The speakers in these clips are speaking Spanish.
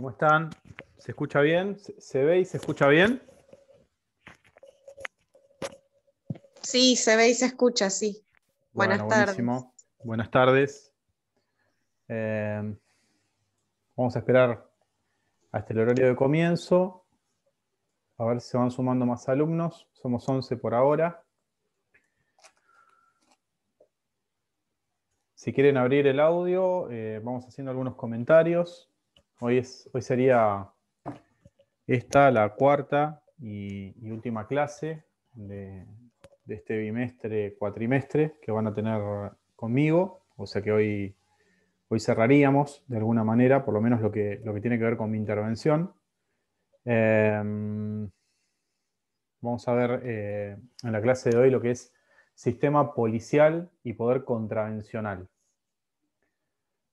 ¿Cómo están? ¿Se escucha bien? ¿Se ve y se escucha bien? Sí, se ve y se escucha, sí. Buenas tardes. Buenas tardes. Eh, vamos a esperar hasta este, el horario de comienzo. A ver si se van sumando más alumnos. Somos 11 por ahora. Si quieren abrir el audio, eh, vamos haciendo algunos comentarios. Hoy, sería esta, la cuarta y, última clase de, este bimestre, cuatrimestre que van a tener conmigo. O sea que hoy, hoy cerraríamos de alguna manera, por lo menos lo que, lo que tiene que ver con mi intervención. Em, vamos a ver eh, en la clase de hoy lo que es sistema policial y poder contravencional.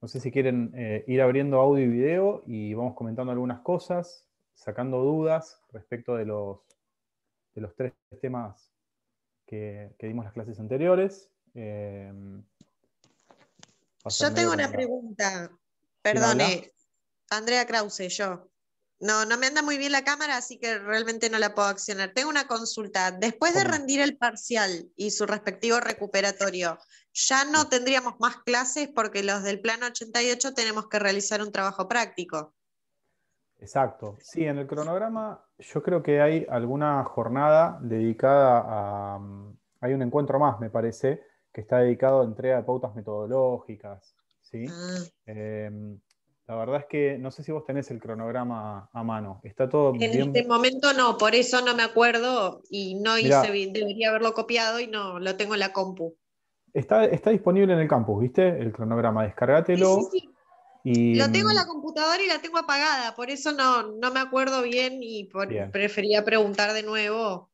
No sé si quieren eh, ir abriendo audio y video y vamos comentando algunas cosas, sacando dudas respecto de los, de los tres temas que, que dimos las clases anteriores. Em, yo tengo una pregunta. Perdone, eh, Andrea Krause, yo. No, no me anda muy bien la cámara, así que realmente no la puedo accionar. Tengo una consulta. Después de rendir el parcial y su respectivo recuperatorio, ¿ya no tendríamos más clases porque los del plano 88 tenemos que realizar un trabajo práctico? Exacto. Sí, en el cronograma yo creo que hay alguna jornada dedicada a... Mm, hay un encuentro más, me parece, que está dedicado a entrega de pautas metodológicas. ¿sí? Ah. Em, la verdad es que no sé si vos tenés el cronograma a mano. Está todo en este momento no, por eso no me acuerdo y no hice bien, debería haberlo copiado y no lo tengo en la compu. Está, disponible en el campus, ¿viste? El cronograma, Descárgatelo. Sí, sí, Lo mm, tengo en la computadora y la tengo apagada, por eso no, no me acuerdo bien y prefería preguntar de nuevo.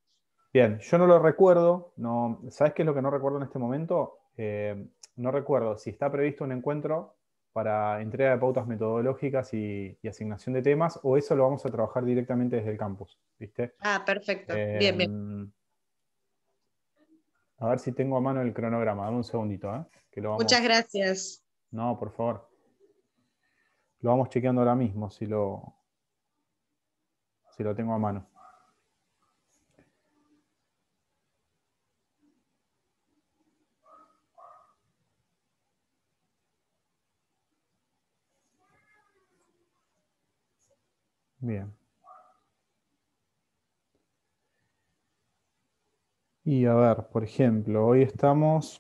Bien, yo no lo recuerdo. No, ¿Sabes qué es lo que no recuerdo en este momento? Eh, no recuerdo si está previsto un encuentro para entrega de pautas metodológicas y, asignación de temas, o eso lo vamos a trabajar directamente desde el campus, ¿viste? Ah, perfecto. bien, bien. Em, a ver si tengo a mano el cronograma, dame un segundito, ¿eh? Muchas gracias. No, por favor. Lo vamos chequeando ahora mismo si lo, si lo tengo a mano. Bien. Y a ver, por ejemplo, hoy estamos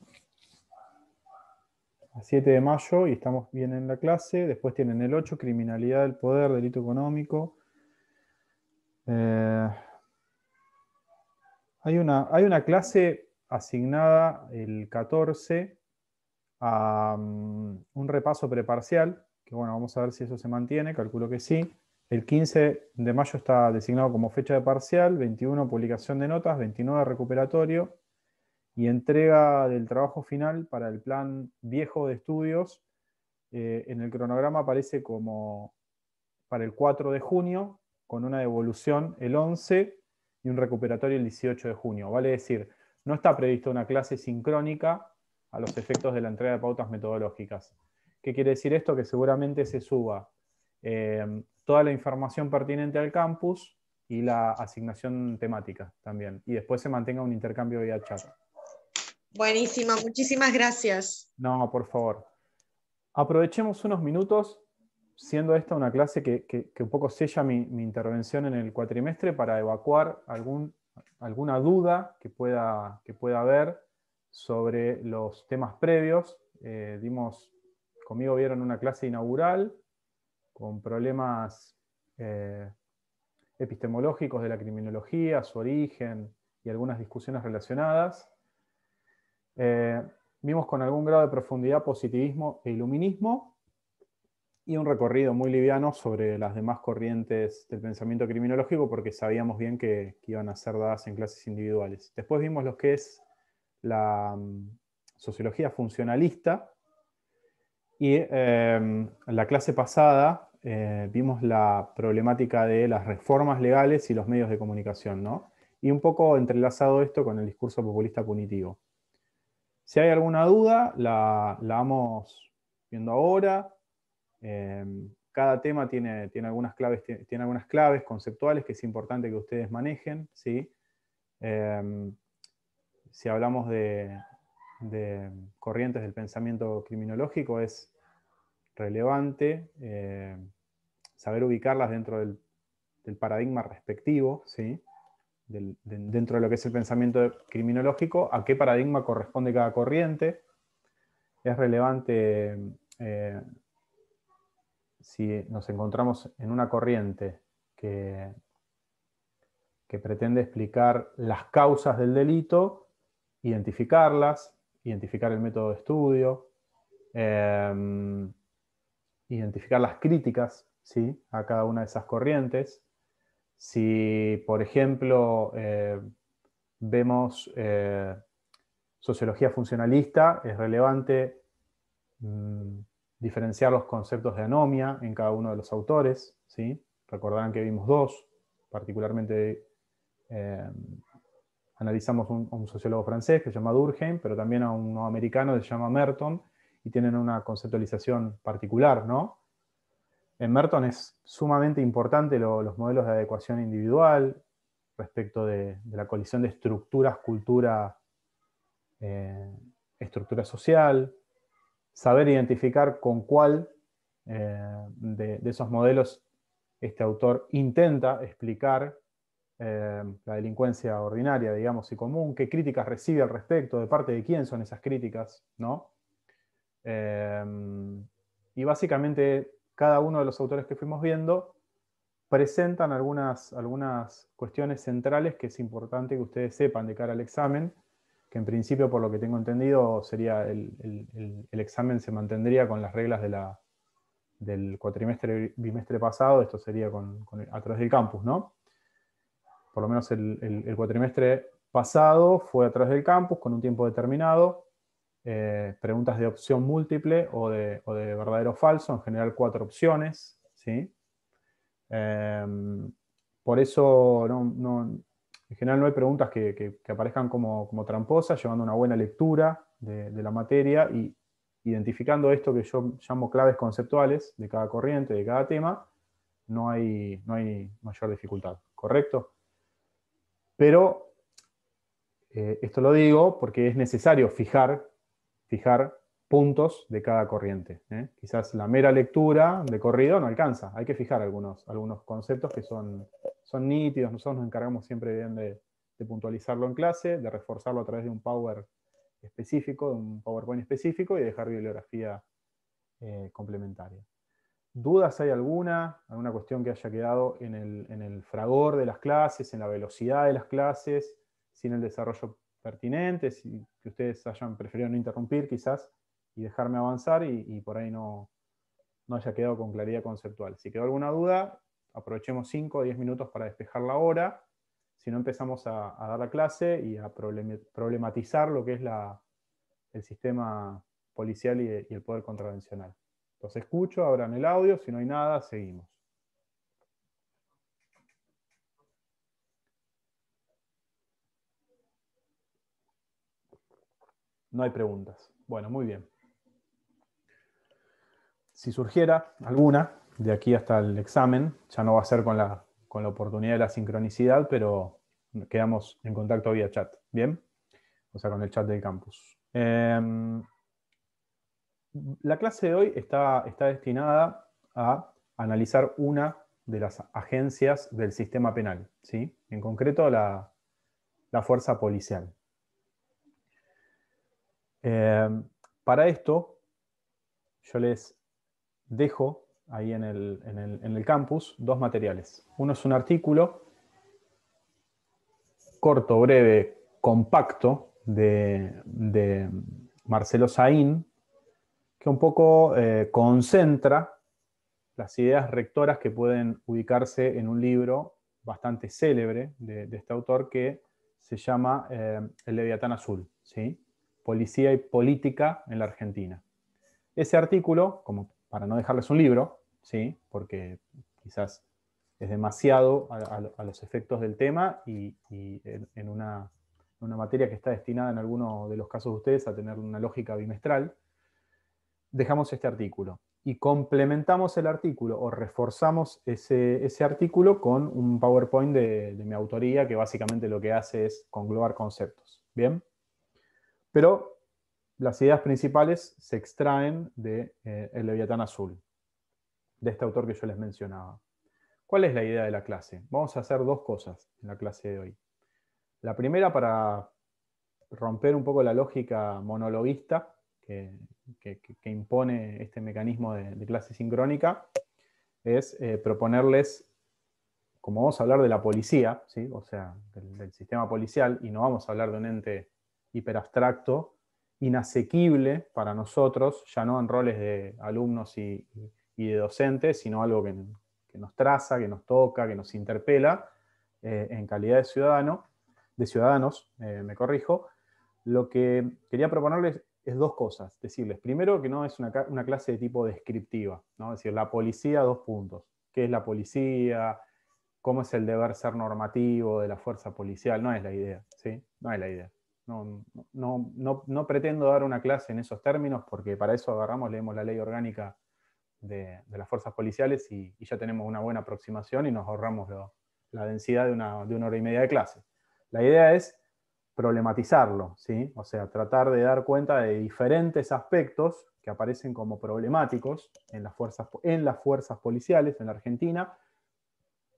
a 7 de mayo y estamos bien en la clase. Después tienen el 8, criminalidad del poder, delito económico. Eh, hay, una, hay una clase asignada el 14 a mm, un repaso preparcial, que bueno, vamos a ver si eso se mantiene, calculo que sí. El 15 de mayo está designado como fecha de parcial, 21 publicación de notas, 29 recuperatorio y entrega del trabajo final para el plan viejo de estudios. Eh, en el cronograma aparece como para el 4 de junio, con una devolución el 11 y un recuperatorio el 18 de junio. Vale decir, no está prevista una clase sincrónica a los efectos de la entrega de pautas metodológicas. ¿Qué quiere decir esto? Que seguramente se suba eh, toda la información pertinente al campus y la asignación temática también. Y después se mantenga un intercambio vía chat. Buenísimo, muchísimas gracias. No, por favor. Aprovechemos unos minutos, siendo esta una clase que, un poco sella mi, intervención en el cuatrimestre para evacuar alguna duda que pueda, que pueda haber sobre los temas previos. Eh, dimos, conmigo vieron una clase inaugural, con problemas eh, epistemológicos de la criminología, su origen y algunas discusiones relacionadas. Eh, vimos con algún grado de profundidad positivismo e iluminismo y un recorrido muy liviano sobre las demás corrientes del pensamiento criminológico porque sabíamos bien que, iban a ser dadas en clases individuales. Después vimos lo que es la mm, sociología funcionalista, y em, en la clase pasada eh, vimos la problemática de las reformas legales y los medios de comunicación, ¿no? Y un poco entrelazado esto con el discurso populista punitivo. Si hay alguna duda, la, vamos viendo ahora. Em, cada tema tiene, tiene, algunas claves, tiene, algunas claves, conceptuales que es importante que ustedes manejen. ¿sí? Em, si hablamos de, de, corrientes del pensamiento criminológico, es relevante eh, saber ubicarlas dentro del, paradigma respectivo, dentro de lo que es el pensamiento criminológico, a qué paradigma corresponde cada corriente. Es relevante eh, si nos encontramos en una corriente que, que pretende explicar las causas del delito, identificarlas, identificar el método de estudio. Eh, identificar las críticas ¿sí? a cada una de esas corrientes. Si, por ejemplo, eh, vemos eh, sociología funcionalista, es relevante mm, diferenciar los conceptos de anomia en cada uno de los autores. ¿sí? Recordarán que vimos dos, particularmente eh, analizamos a un sociólogo francés que se llama Durkheim, pero también a un americano que se llama Merton, y tienen una conceptualización particular, ¿no? En Merton es sumamente importante los modelos de adecuación individual respecto de, la colisión de estructuras, cultura, eh, estructura social, saber identificar con cuál eh, de, esos modelos este autor intenta explicar eh, la delincuencia ordinaria, digamos, y común, qué críticas recibe al respecto, de parte de quién son esas críticas, ¿no? Em, y básicamente cada uno de los autores que fuimos viendo presentan algunas, algunas cuestiones centrales que es importante que ustedes sepan de cara al examen, que en principio, por lo que tengo entendido, sería el, examen se mantendría con las reglas del cuatrimestre bimestre pasado, esto sería con, a través del campus, ¿no? Por lo menos el, cuatrimestre pasado fue a través del campus con un tiempo determinado. Eh, preguntas de opción múltiple o de, verdadero o falso, en general cuatro opciones. Em, por eso, en general no hay preguntas que, aparezcan como, tramposas, llevando una buena lectura de, la materia y identificando esto que yo llamo claves conceptuales de cada corriente, de cada tema, no hay, no hay mayor dificultad, ¿correcto? Pero eh, esto lo digo porque es necesario fijar fijar puntos de cada corriente. ¿eh? Quizás la mera lectura de corrido no alcanza, hay que fijar algunos, algunos conceptos que son, son nítidos, nosotros nos encargamos siempre bien de, puntualizarlo en clase, de reforzarlo a través de un Power específico, de un PowerPoint específico y dejar bibliografía eh, complementaria. ¿Dudas hay alguna? ¿Alguna cuestión que haya quedado en el, en el, fragor de las clases, en la velocidad de las clases, sin el desarrollo pertinentes y que ustedes hayan preferido no interrumpir quizás y dejarme avanzar y, por ahí no, no, haya quedado con claridad conceptual. Si quedó alguna duda, aprovechemos 5 o 10 minutos para despejar la hora, si no empezamos a, dar la clase y a problematizar lo que es la, el sistema policial y, el poder contravencional. Los escucho, abran el audio, si no hay nada, seguimos. No hay preguntas. Bueno, muy bien. Si surgiera alguna, de aquí hasta el examen, ya no va a ser con la, oportunidad de la sincronicidad, pero quedamos en contacto vía chat, ¿bien? O sea, con el chat del campus. Em, la clase de hoy está, está destinada a analizar una de las agencias del sistema penal, ¿sí? en concreto la, la fuerza policial. Eh, para esto, yo les dejo ahí en el, campus dos materiales. Uno es un artículo corto, breve, compacto de, Marcelo Saín, que un poco eh, concentra las ideas rectoras que pueden ubicarse en un libro bastante célebre de, este autor que se llama eh, El Leviatán Azul. ¿sí? Policía y Política en la Argentina. Ese artículo, como para no dejarles un libro, ¿sí? porque quizás es demasiado a, los efectos del tema y, en, una, materia que está destinada en alguno de los casos de ustedes a tener una lógica bimestral, dejamos este artículo y complementamos el artículo o reforzamos ese, artículo con un PowerPoint de, de mi autoría que básicamente lo que hace es conglobar conceptos. ¿Bien? Pero las ideas principales se extraen de eh, El Leviatán Azul, de este autor que yo les mencionaba. ¿Cuál es la idea de la clase? Vamos a hacer dos cosas en la clase de hoy. La primera, para romper un poco la lógica monologuista que, impone este mecanismo de, clase sincrónica, es eh, proponerles, como vamos a hablar de la policía, o sea, del, del sistema policial, y no vamos a hablar de un ente hiperabstracto, inasequible para nosotros, ya no en roles de alumnos y, de docentes, sino algo que, nos traza, que nos toca, que nos interpela eh, en calidad de ciudadano, de ciudadanos, eh, me corrijo. Lo que quería proponerles es dos cosas. Decirles, primero, que no es una, clase de tipo descriptiva, ¿no? es decir, la policía, dos puntos. ¿Qué es la policía? ¿Cómo es el deber ser normativo de la fuerza policial? No es la idea, ¿sí? No es la idea. No, no, pretendo dar una clase en esos términos porque para eso agarramos, leemos la ley orgánica de, las fuerzas policiales y, ya tenemos una buena aproximación y nos ahorramos la densidad de una, hora y media de clase. La idea es problematizarlo, ¿sí? o sea, tratar de dar cuenta de diferentes aspectos que aparecen como problemáticos en las fuerzas, en las fuerzas policiales en la Argentina,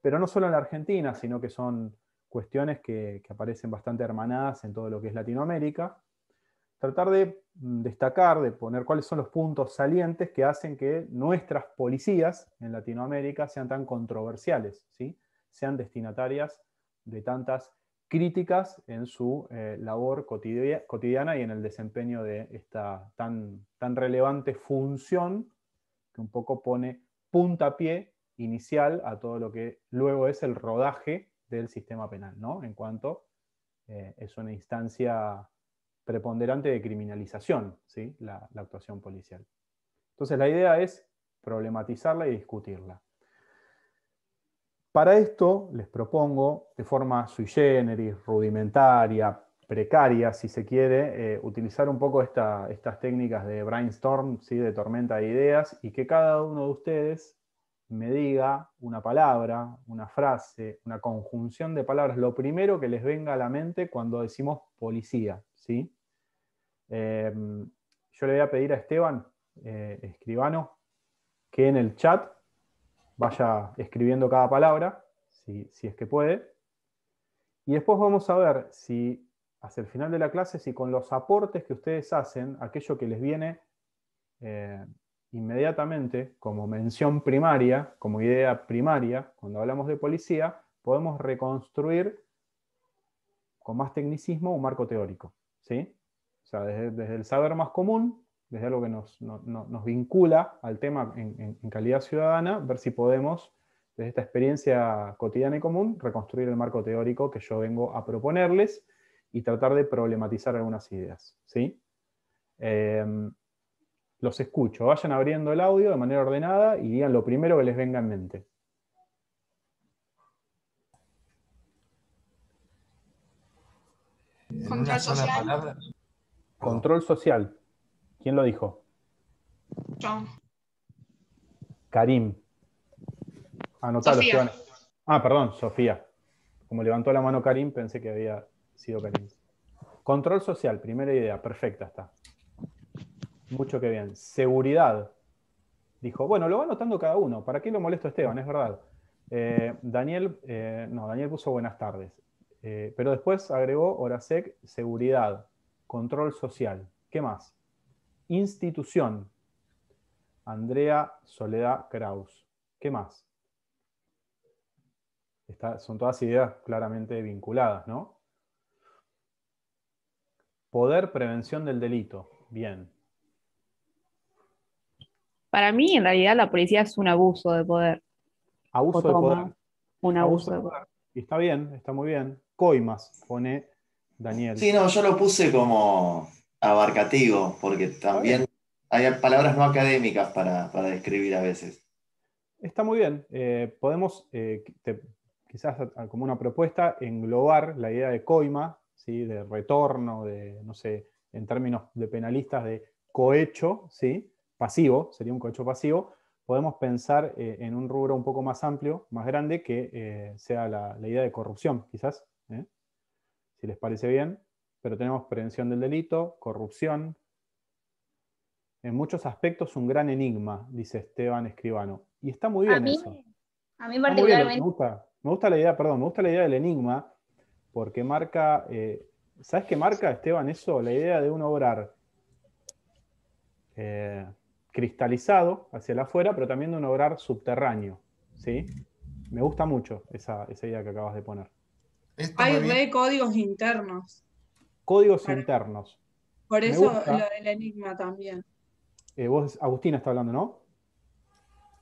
pero no solo en la Argentina, sino que son cuestiones que, aparecen bastante hermanadas en todo lo que es Latinoamérica. Tratar de mm, destacar, de poner cuáles son los puntos salientes que hacen que nuestras policías en Latinoamérica sean tan controversiales, ¿sí? sean destinatarias de tantas críticas en su eh, labor cotidiana y en el desempeño de esta tan, tan relevante función que un poco pone puntapié inicial a todo lo que luego es el rodaje del sistema penal, ¿no? En cuanto eh, es una instancia preponderante de criminalización, ¿sí? La, actuación policial. Entonces la idea es problematizarla y discutirla. Para esto les propongo, de forma sui generis, rudimentaria, precaria, si se quiere, eh, utilizar un poco estas técnicas de brainstorm, ¿sí? de tormenta de ideas, y que cada uno de ustedes me diga una palabra, una frase, una conjunción de palabras, lo primero que les venga a la mente cuando decimos policía. ¿sí? Em, yo le voy a pedir a Esteban, eh, escribano, que en el chat vaya escribiendo cada palabra, si, es que puede. Y después vamos a ver si hacia el final de la clase, si con los aportes que ustedes hacen, aquello que les viene eh, inmediatamente, como mención primaria, como idea primaria, cuando hablamos de policía, podemos reconstruir con más tecnicismo un marco teórico. ¿sí? O sea, desde, el saber más común, desde algo que nos, vincula al tema en, calidad ciudadana, ver si podemos, desde esta experiencia cotidiana y común, reconstruir el marco teórico que yo vengo a proponerles y tratar de problematizar algunas ideas. ¿sí? Eh, los escucho. Vayan abriendo el audio de manera ordenada y digan lo primero que les venga en mente. Control social. Control social. ¿Quién lo dijo? Yo. Karim. Ah, perdón, Sofía. Como levantó la mano Karim, pensé que había sido Karim. Control social, primera idea, perfecta está. Mucho que bien. Seguridad. Dijo, bueno, lo va anotando cada uno. ¿Para qué lo molesto Esteban? Es verdad. Eh, Daniel, eh, no, Daniel puso buenas tardes. Eh, pero después agregó Horasec, seguridad, control social. ¿Qué más? Institución. Andrea Soledad Kraus. ¿Qué más? son todas ideas claramente vinculadas, ¿no? Poder, prevención del delito. Bien. Para mí, en realidad, la policía es un abuso de poder. Abuso de poder. Un abuso, de poder. Y está bien, está muy bien. Coimas, pone Daniel. Sí, no, yo lo puse como abarcativo, porque también hay palabras no académicas para, describir a veces. Está muy bien. Eh, podemos, eh, quizás como una propuesta, englobar la idea de coima, ¿sí? de retorno, de, no sé, en términos de penalistas, de cohecho, ¿sí? pasivo, sería un cohecho pasivo, podemos pensar eh, en un rubro un poco más amplio, más grande, que eh, sea la, idea de corrupción, quizás, ¿eh? si les parece bien. Pero tenemos prevención del delito, corrupción. En muchos aspectos un gran enigma, dice Esteban Escribano. Y está muy bien eso. A mí particularmente. Me gusta, me la idea, perdón, me gusta la idea del enigma, porque marca, ¿sabes qué marca, Esteban, eso? La idea de un obrar cristalizado hacia el afuera, pero también de un obrar subterráneo. ¿sí? Me gusta mucho esa, idea que acabas de poner. Hay re códigos internos. Códigos internos. Por eso lo del enigma también. Eh, vos, Agustina está hablando, ¿no?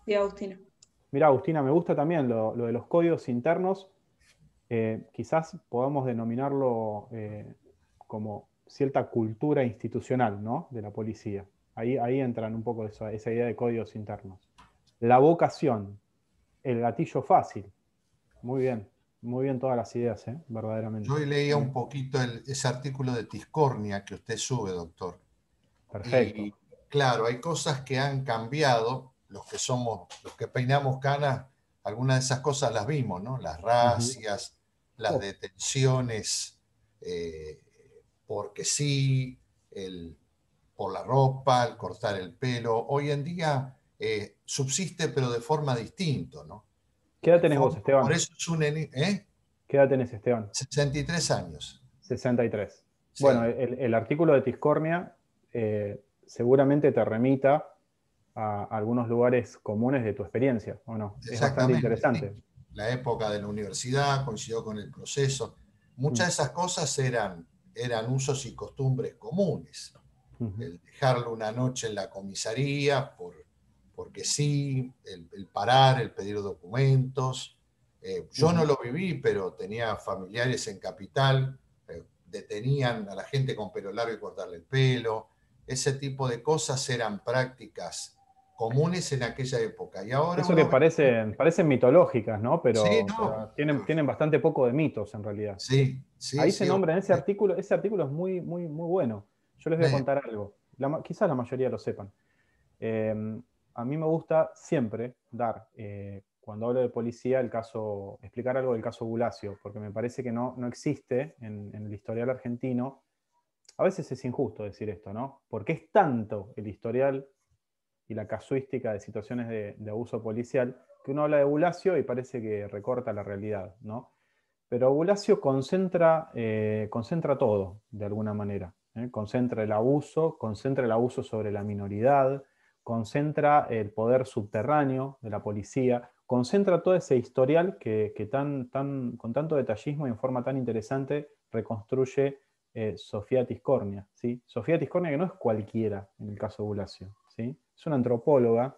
Sí, Agustina. Mira, Agustina, me gusta también lo, de los códigos internos. Eh, quizás podamos denominarlo eh, como cierta cultura institucional ¿no? de la policía. Ahí, entran un poco esa idea de códigos internos. La vocación, el gatillo fácil. Muy bien, muy bien todas las ideas, ¿eh? verdaderamente. Yo leía un poquito ese artículo de Tiscornia que usted sube, doctor. Perfecto. Y, claro, hay cosas que han cambiado, los que somos, los que peinamos canas, algunas de esas cosas las vimos, ¿no? Las racias, las oh. detenciones, eh, porque sí, el la ropa, el cortar el pelo. Hoy en día eh, subsiste, pero de forma distinta, ¿no? ¿Qué edad tenés vos, Esteban? Por eso es un... ¿eh? ¿Qué edad tenés, Esteban? 63 años. 63. Bueno, el, artículo de Tiscornia eh, seguramente te remita a algunos lugares comunes de tu experiencia, ¿o no? Es bastante interesante. La época de la universidad coincidió con el proceso. Muchas mm. de esas cosas eran, eran usos y costumbres comunes el dejarlo una noche en la comisaría, por, porque sí, el, parar, el pedir documentos. Eh, yo no lo viví, pero tenía familiares en capital, eh, detenían a la gente con pelo largo y cortarle el pelo. Ese tipo de cosas eran prácticas comunes en aquella época. Y ahora Eso que parecen, parecen mitológicas, ¿no? Pero, tienen, bastante poco de mitos en realidad. Sí, sí. Ahí se nombra en ese artículo, ese artículo es muy, muy, muy bueno. Yo les voy a contar algo. quizás la mayoría lo sepan. Em, a mí me gusta siempre dar, eh, cuando hablo de policía, el caso, explicar algo del caso Bulacio, porque me parece que no, existe en, el historial argentino. A veces es injusto decir esto, ¿no? Porque es tanto el historial y la casuística de situaciones de, abuso policial que uno habla de Bulacio y parece que recorta la realidad, ¿no? Pero Bulacio concentra, eh, concentra todo, de alguna manera. ¿eh? Concentra el abuso, concentra el abuso sobre la minoridad, concentra el poder subterráneo de la policía, concentra todo ese historial que, tan, con tanto detallismo y en forma tan interesante reconstruye eh, Sofía Tiscornia. ¿sí? Sofía Tiscornia que no es cualquiera en el caso de Bulacio. ¿sí? Es una antropóloga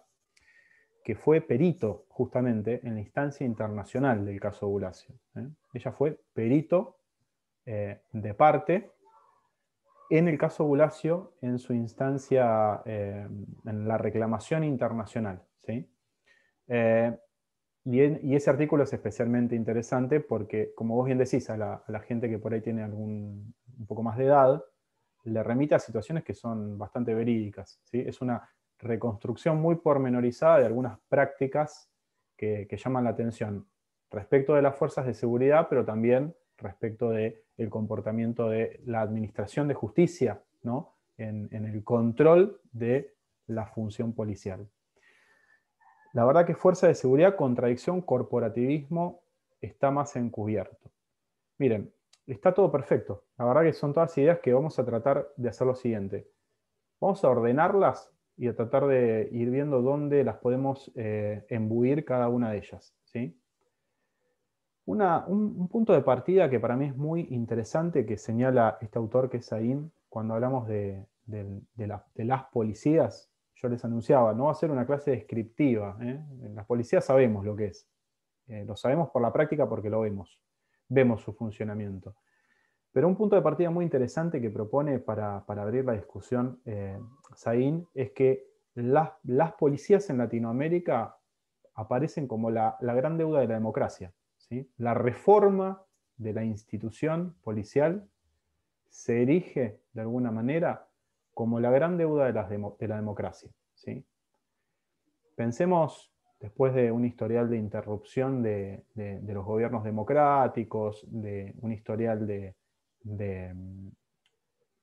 que fue perito justamente en la instancia internacional del caso Bulacio. ¿eh? Ella fue perito de parte en el caso Bulacio, en su instancia, eh, en la reclamación internacional. Eh, y, ese artículo es especialmente interesante porque, como vos bien decís, a la, gente que por ahí tiene un poco más de edad, le remite a situaciones que son bastante verídicas. Es una reconstrucción muy pormenorizada de algunas prácticas que llaman la atención respecto de las fuerzas de seguridad, pero también respecto del comportamiento de la administración de justicia, ¿no? en, el control de la función policial. La verdad que fuerza de seguridad, contradicción, corporativismo está más encubierto. Miren, está todo perfecto. La verdad que son todas ideas que vamos a tratar de hacer lo siguiente. Vamos a ordenarlas y a tratar de ir viendo dónde las podemos eh, embuir cada una de ellas. ¿sí? un, punto de partida que para mí es muy interesante que señala este autor que es Zain cuando hablamos de, las policías, yo les anunciaba, no va a ser una clase descriptiva. ¿eh? Las policías sabemos lo que es. Eh, lo sabemos por la práctica porque lo vemos. Vemos su funcionamiento. Pero un punto de partida muy interesante que propone para, abrir la discusión eh, es que las, policías en Latinoamérica aparecen como la gran deuda de la democracia. La reforma de la institución policial se erige de alguna manera como la gran deuda de la, democracia. Pensemos, después de un historial de interrupción de, los gobiernos democráticos, de un historial de, em,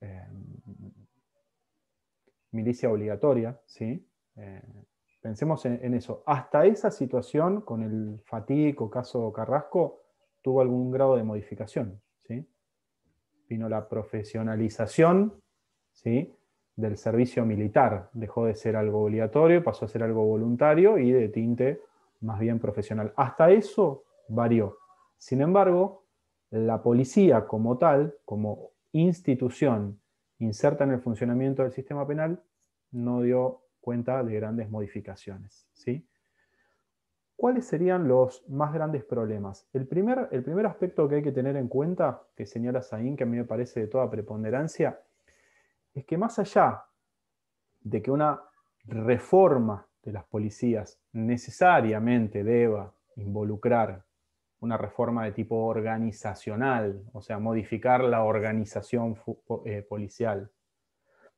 em, milicia obligatoria, ¿sí? Eh, Pensemos en, eso. Hasta esa situación con el o caso Carrasco tuvo algún grado de modificación. Vino la profesionalización del servicio militar. Dejó de ser algo obligatorio, pasó a ser algo voluntario y de tinte más bien profesional. Hasta eso varió. Sin embargo, la policía como tal, como institución inserta en el funcionamiento del sistema penal, no dio cuenta de grandes modificaciones. ¿sí? ¿Cuáles serían los más grandes problemas? El primer, el primer aspecto que hay que tener en cuenta, que señala Sain, que a mí me parece de toda preponderancia, es que más allá de que una reforma de las policías necesariamente deba involucrar una reforma de tipo organizacional, o sea, modificar la organización eh, policial,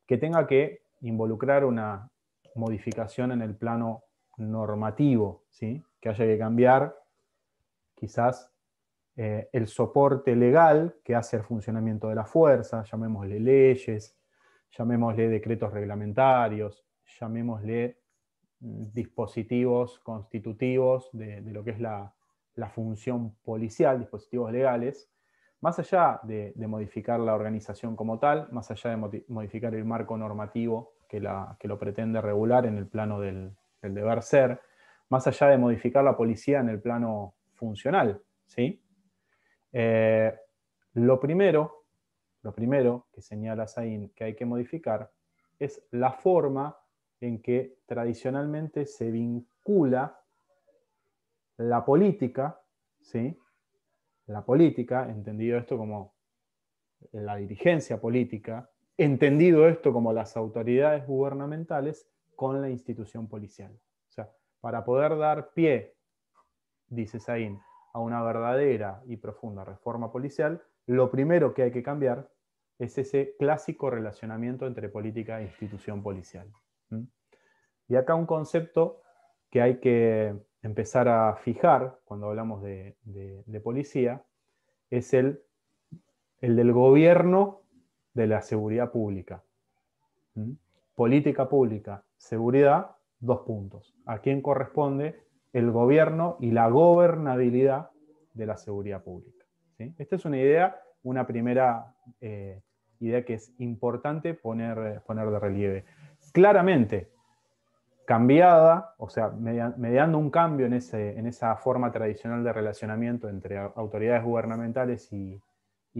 que tenga que involucrar una modificación en el plano normativo, ¿sí? que haya que cambiar quizás eh, el soporte legal que hace el funcionamiento de la fuerza, llamémosle leyes, llamémosle decretos reglamentarios, llamémosle mm, dispositivos constitutivos de, lo que es la, función policial, dispositivos legales, más allá de modificar la organización como tal, más allá de modificar el marco normativo que, lo pretende regular en el plano del, deber ser, más allá de modificar la policía en el plano funcional. ¿sí? Eh, lo, primero, lo primero que señala Sain que hay que modificar es la forma en que tradicionalmente se vincula la política, ¿sí? la política, entendido esto como la dirigencia política, entendido esto como las autoridades gubernamentales con la institución policial. O sea, para poder dar pie, dice Saín, a una verdadera y profunda reforma policial, lo primero que hay que cambiar es ese clásico relacionamiento entre política e institución policial. ¿Mm? Y acá un concepto que hay que empezar a fijar cuando hablamos de, policía es el, el del gobierno de la seguridad pública. ¿Mm? Política pública, seguridad, dos puntos. ¿A quién corresponde el gobierno y la gobernabilidad de la seguridad pública? Esta es una idea, una primera eh, idea que es importante poner, eh, poner de relieve. Claramente, cambiada, o sea, mediando un cambio en, en, esa forma tradicional de relacionamiento entre autoridades gubernamentales y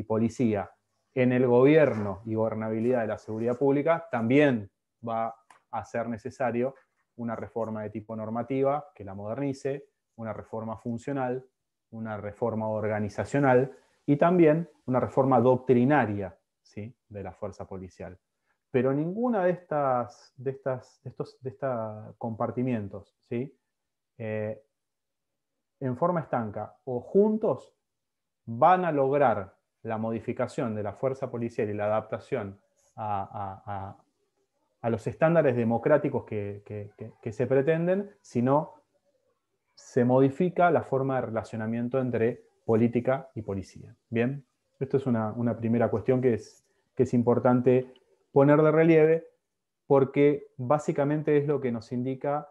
policía, en el gobierno y gobernabilidad de la seguridad pública también va a ser necesario una reforma de tipo normativa que la modernice, una reforma funcional, una reforma organizacional y también una reforma doctrinaria ¿sí? de la fuerza policial. Pero ninguna de estas, de estas estos compartimientos, ¿sí? Eh, en forma estanca o juntos, van a lograr la modificación de la fuerza policial y la adaptación a, los estándares democráticos que, se pretenden, sino se modifica la forma de relacionamiento entre política y policía. Bien, esto es una, primera cuestión que es, importante poner de relieve porque básicamente es lo que nos indica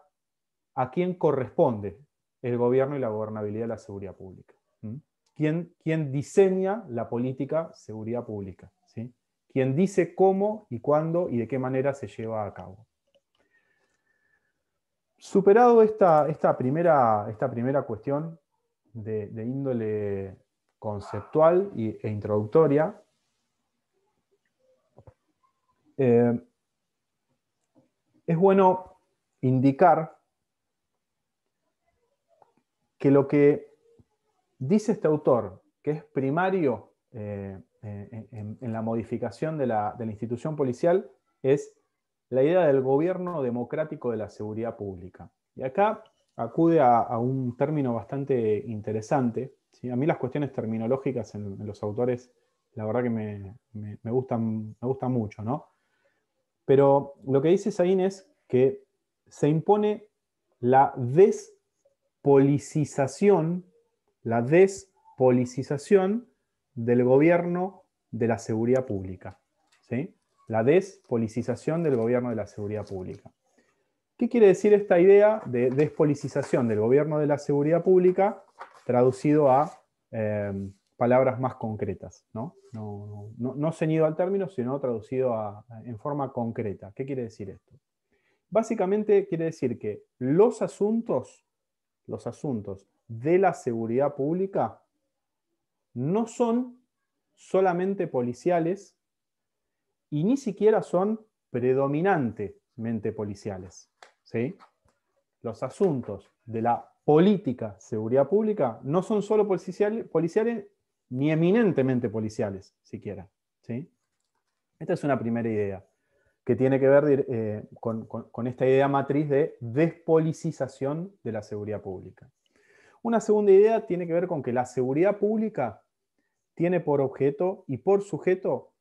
a quién corresponde el gobierno y la gobernabilidad de la seguridad pública. ¿Mm? quien, diseña la política seguridad pública, ¿sí? quien dice cómo y cuándo y de qué manera se lleva a cabo. Superado esta, esta, primera, esta primera, cuestión de, índole conceptual e introductoria, eh, es bueno indicar que lo que Dice este autor que es primario eh, eh, en, la modificación de la, institución policial es la idea del gobierno democrático de la seguridad pública. Y acá acude a, un término bastante interesante. ¿sí? A mí las cuestiones terminológicas en, los autores, la verdad que me, gustan, me gusta mucho, ¿no? Pero lo que dice Sain es que se impone la despolicización la despolicización del gobierno de la seguridad pública. ¿sí? La despolicización del gobierno de la seguridad pública. ¿Qué quiere decir esta idea de despolicización del gobierno de la seguridad pública traducido a em, palabras más concretas? ¿no? No, no, no, ceñido al término, sino traducido a, en forma concreta. ¿Qué quiere decir esto? Básicamente quiere decir que los asuntos, los asuntos de la seguridad pública no son solamente policiales y ni siquiera son predominantemente policiales. ¿sí? Los asuntos de la política seguridad pública no son solo policiales, policiales ni eminentemente policiales, siquiera. ¿sí? Esta es una primera idea que tiene que ver eh, con esta idea matriz de despolicización de la seguridad pública. Una segunda idea tiene que ver con que la seguridad pública tiene por objeto y por sujeto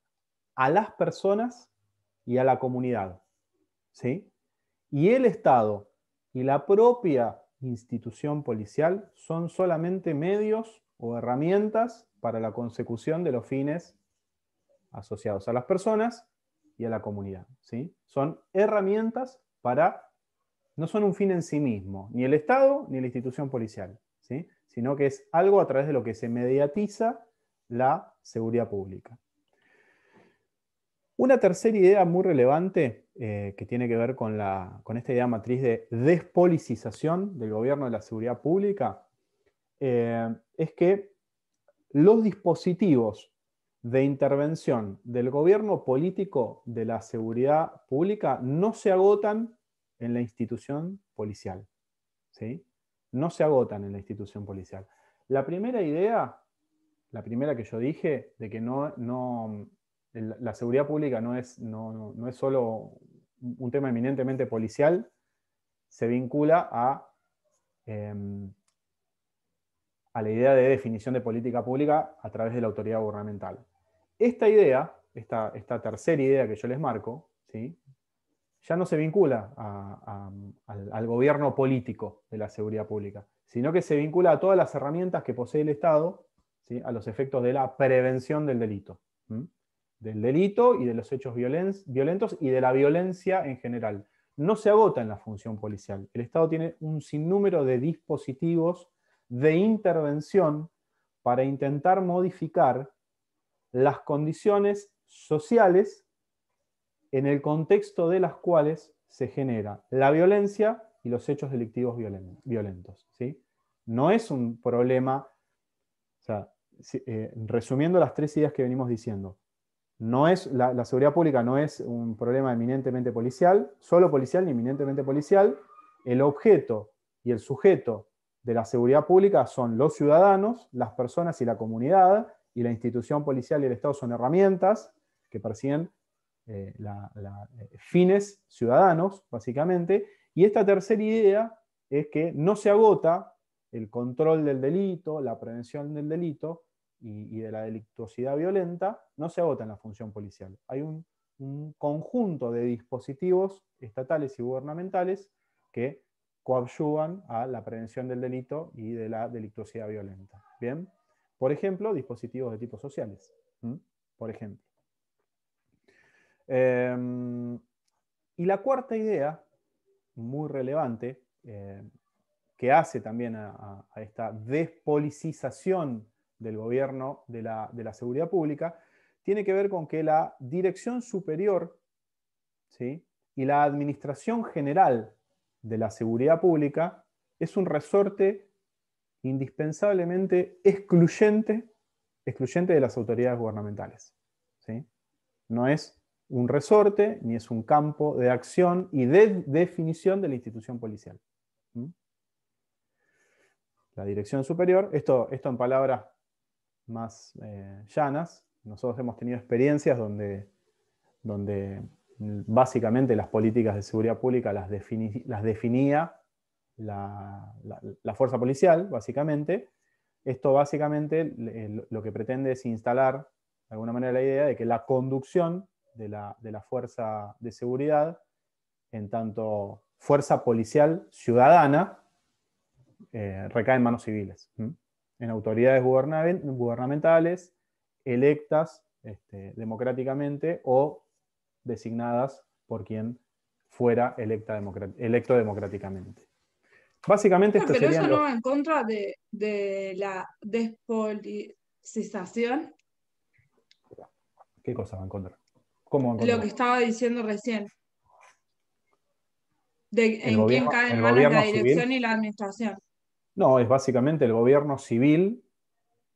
a las personas y a la comunidad. ¿sí? Y el Estado y la propia institución policial son solamente medios o herramientas para la consecución de los fines asociados a las personas y a la comunidad. ¿sí? Son herramientas para, no son un fin en sí mismo, ni el Estado ni la institución policial sino que es algo a través de lo que se mediatiza la seguridad pública. Una tercera idea muy relevante eh, que tiene que ver con, esta idea matriz de despolicización del gobierno de la seguridad pública eh, es que los dispositivos de intervención del gobierno político de la seguridad pública no se agotan en la institución policial. ¿sí? no se agotan en la institución policial. La primera idea, la primera que yo dije, de que no, no la seguridad pública no es, no, es solo un tema eminentemente policial, se vincula a, em, a la idea de definición de política pública a través de la autoridad gubernamental. Esta idea, esta, esta tercera idea que yo les marco, ¿sí? ya no se vincula al, gobierno político de la seguridad pública, sino que se vincula a todas las herramientas que posee el Estado a los efectos de la prevención del delito, del delito y de los hechos violentos y de la violencia en general. No se agota en la función policial. El Estado tiene un sinnúmero de dispositivos de intervención para intentar modificar las condiciones sociales en el contexto de las cuales se genera la violencia y los hechos delictivos violentos. ¿sí? No es un problema, o sea, eh, resumiendo las tres ideas que venimos diciendo, no es, la, la, seguridad pública no es un problema eminentemente policial, solo policial ni eminentemente policial. El objeto y el sujeto de la seguridad pública son los ciudadanos, las personas y la comunidad, y la institución policial y el Estado son herramientas que persiguen eh, eh, fines ciudadanos, básicamente. Y esta tercera idea es que no se agota el control del delito, la prevención del delito y, de la delictuosidad violenta, no se agota en la función policial. Hay un, conjunto de dispositivos estatales y gubernamentales que coadyuvan a la prevención del delito y de la delictuosidad violenta. ¿Bien? Por ejemplo, dispositivos de tipo sociales. Por ejemplo. Em, y la cuarta idea, muy relevante, eh, que hace también a, esta despolicización del gobierno de la, seguridad pública, tiene que ver con que la dirección superior ¿sí? y la administración general de la seguridad pública es un resorte indispensablemente excluyente, excluyente de las autoridades gubernamentales. ¿sí? No es un resorte ni es un campo de acción y de definición de la institución policial. ¿Mm? La dirección superior, esto, esto en palabras más eh, llanas, nosotros hemos tenido experiencias donde, donde básicamente las políticas de seguridad pública las, definía la, fuerza policial, básicamente. Esto básicamente eh, lo que pretende es instalar, de alguna manera, la idea de que la conducción de la, fuerza de seguridad, en tanto fuerza policial ciudadana, eh, recae en manos civiles, en autoridades gubernamentales electas este, democráticamente o designadas por quien fuera electo democráticamente. Básicamente, esto pero eso no va en contra de, de, la despolicización. ¿Qué cosa va en contra? lo que estaba diciendo recién. De, ¿En quién cae manos la dirección y la administración? No, es básicamente el gobierno civil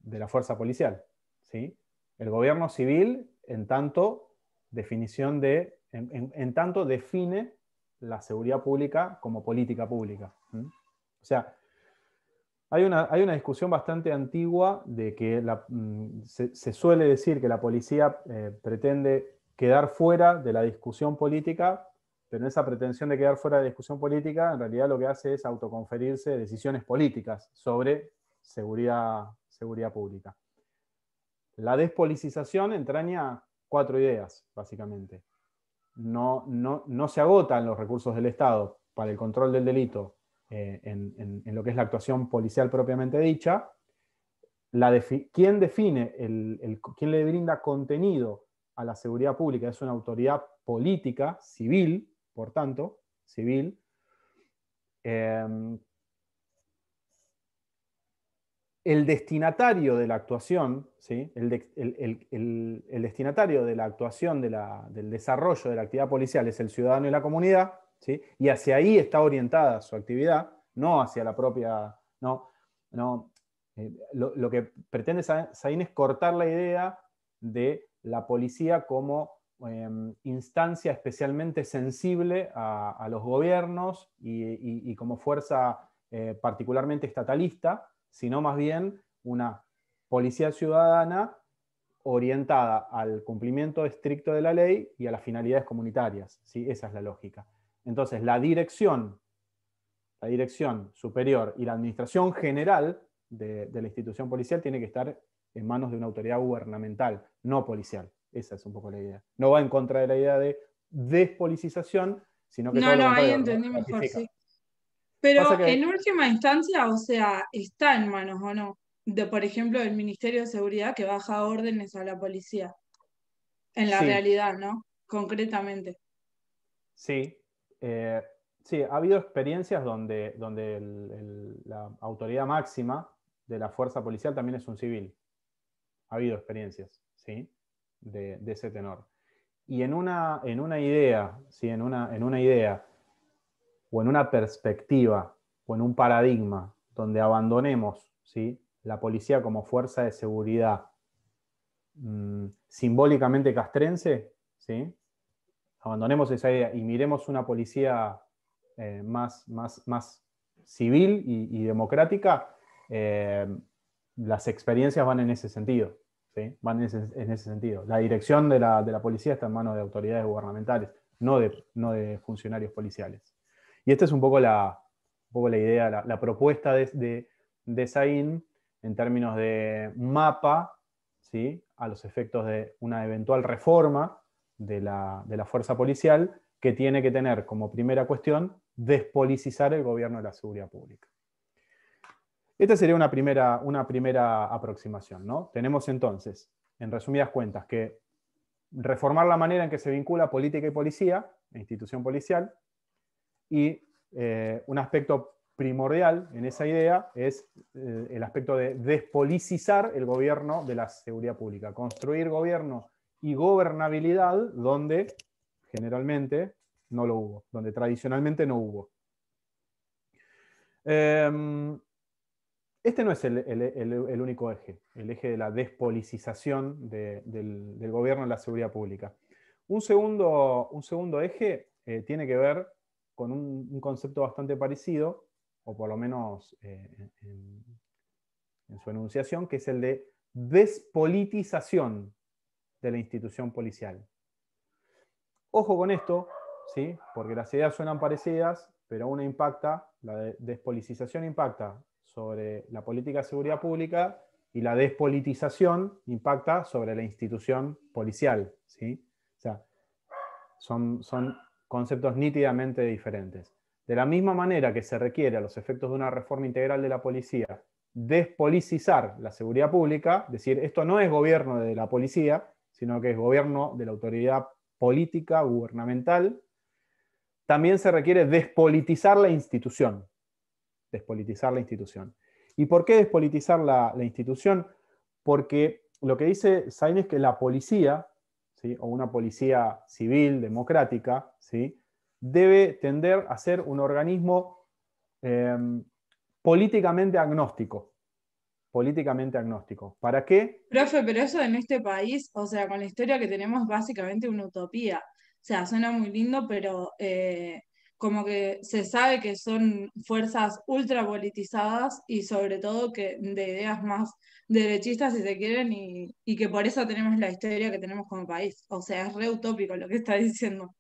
de la fuerza policial. ¿sí? El gobierno civil, en tanto, definición de, en, tanto define la seguridad pública como política pública. O sea, hay una, hay una, discusión bastante antigua de que mm, se, suele decir que la policía eh, pretende quedar fuera de la discusión política, pero esa pretensión de quedar fuera de la discusión política en realidad lo que hace es autoconferirse decisiones políticas sobre seguridad, seguridad pública. La despolicización entraña cuatro ideas, básicamente. No, no, se agotan los recursos del Estado para el control del delito eh, en, lo que es la actuación policial propiamente dicha. La ¿Quién define, el, quién le brinda contenido a la seguridad pública, es una autoridad política, civil, por tanto, civil. Em, el destinatario de la actuación, ¿sí? el, destinatario de la actuación de del desarrollo de la actividad policial es el ciudadano y la comunidad, ¿sí? y hacia ahí está orientada su actividad, no hacia la propia... No, no, eh, lo, lo, que pretende Sain es cortar la idea de la policía como em, instancia especialmente sensible a, los gobiernos y, como fuerza eh, particularmente estatalista, sino más bien una policía ciudadana orientada al cumplimiento estricto de la ley y a las finalidades comunitarias. ¿sí? Esa es la lógica. Entonces, la dirección, la dirección superior y la administración general de, de la institución policial tiene que estar en manos de una autoridad gubernamental, no policial. Esa es un poco la idea. No va en contra de la idea de despolicización, sino que... No, no, ahí entendí mejor, sí. Pero en última instancia, o sea, está en manos o no, de por ejemplo del Ministerio de Seguridad que baja órdenes a la policía. En la realidad, ¿no? Concretamente. Sí. Eh, sí, ha habido experiencias donde, donde la autoridad máxima de la fuerza policial también es un civil ha habido experiencias de, ese tenor. Y en una, en una idea, ¿sí? en, una, en una idea o en una perspectiva o en un paradigma donde abandonemos ¿sí? la policía como fuerza de seguridad mm, simbólicamente castrense, ¿sí? abandonemos esa idea y miremos una policía eh, más, más, más civil y, democrática, eh, las experiencias van en ese sentido. Van en ese, sentido. La dirección de la, policía está en manos de autoridades gubernamentales, no de, no de funcionarios policiales. Y esta es un poco la, poco la idea, la, propuesta de, de, Sain en términos de mapa ¿sí? a los efectos de una eventual reforma de la, de la, fuerza policial que tiene que tener como primera cuestión despolicizar el gobierno de la seguridad pública. Esta sería una primera, una primera aproximación. ¿no? Tenemos entonces, en resumidas cuentas, que reformar la manera en que se vincula política y policía, institución policial, y eh, un aspecto primordial en esa idea es eh, el aspecto de despolicizar el gobierno de la seguridad pública, construir gobierno y gobernabilidad donde generalmente no lo hubo, donde tradicionalmente no hubo. Em, este no es el, único eje, el eje de la despolicización del, gobierno en la seguridad pública. Un segundo, un segundo eje eh, tiene que ver con un, concepto bastante parecido, o por lo menos eh, en, su enunciación, que es el de despolitización de la institución policial. Ojo con esto, ¿sí? porque las ideas suenan parecidas, pero una impacta, la despolicización impacta sobre la política de seguridad pública y la despolitización impacta sobre la institución policial. ¿sí? O sea, son, conceptos nítidamente diferentes. De la misma manera que se requiere a los efectos de una reforma integral de la policía despolicizar la seguridad pública, decir, esto no es gobierno de la policía, sino que es gobierno de la autoridad política, gubernamental, también se requiere despolitizar la institución despolitizar la institución. ¿Y por qué despolitizar la, institución? Porque lo que dice Sainz es que la policía, o una policía civil, democrática, ¿sí? debe tender a ser un organismo em, políticamente agnóstico. Políticamente agnóstico. ¿Para qué? Profe, pero eso en este país, o sea, con la historia que tenemos, básicamente una utopía. O sea, suena muy lindo, pero eh, como que se sabe que son fuerzas ultra y sobre todo que de ideas más derechistas si se quieren y, que por eso tenemos la historia que tenemos como país. O sea, es re utópico lo que está diciendo.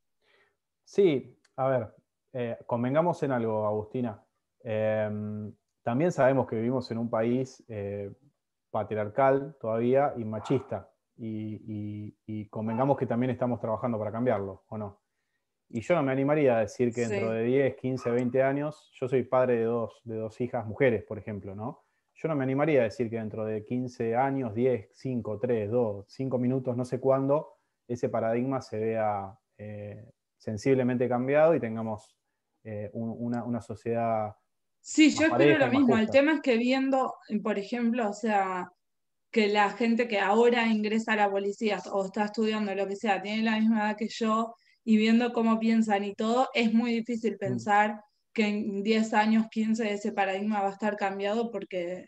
Sí, a ver, eh, convengamos en algo, Agustina. Em, también sabemos que vivimos en un país eh, patriarcal todavía y machista. y convengamos que también estamos trabajando para cambiarlo, ¿o no? Y yo no me animaría a decir que dentro de 10, 15, 20 años, yo soy padre de dos, de dos hijas mujeres, por ejemplo, ¿no? Yo no me animaría a decir que dentro de 15 años, 10, 5, 3, 2, 5 minutos, no sé cuándo, ese paradigma se vea eh, sensiblemente cambiado y tengamos eh, una, una, sociedad. Sí, yo espero lo mismo. El tema es que viendo, por ejemplo, o sea, que la gente que ahora ingresa a la policía o está estudiando lo que sea, tiene la misma edad que yo y viendo cómo piensan y todo, es muy difícil pensar que en 10 años, 15 ese paradigma va a estar cambiado porque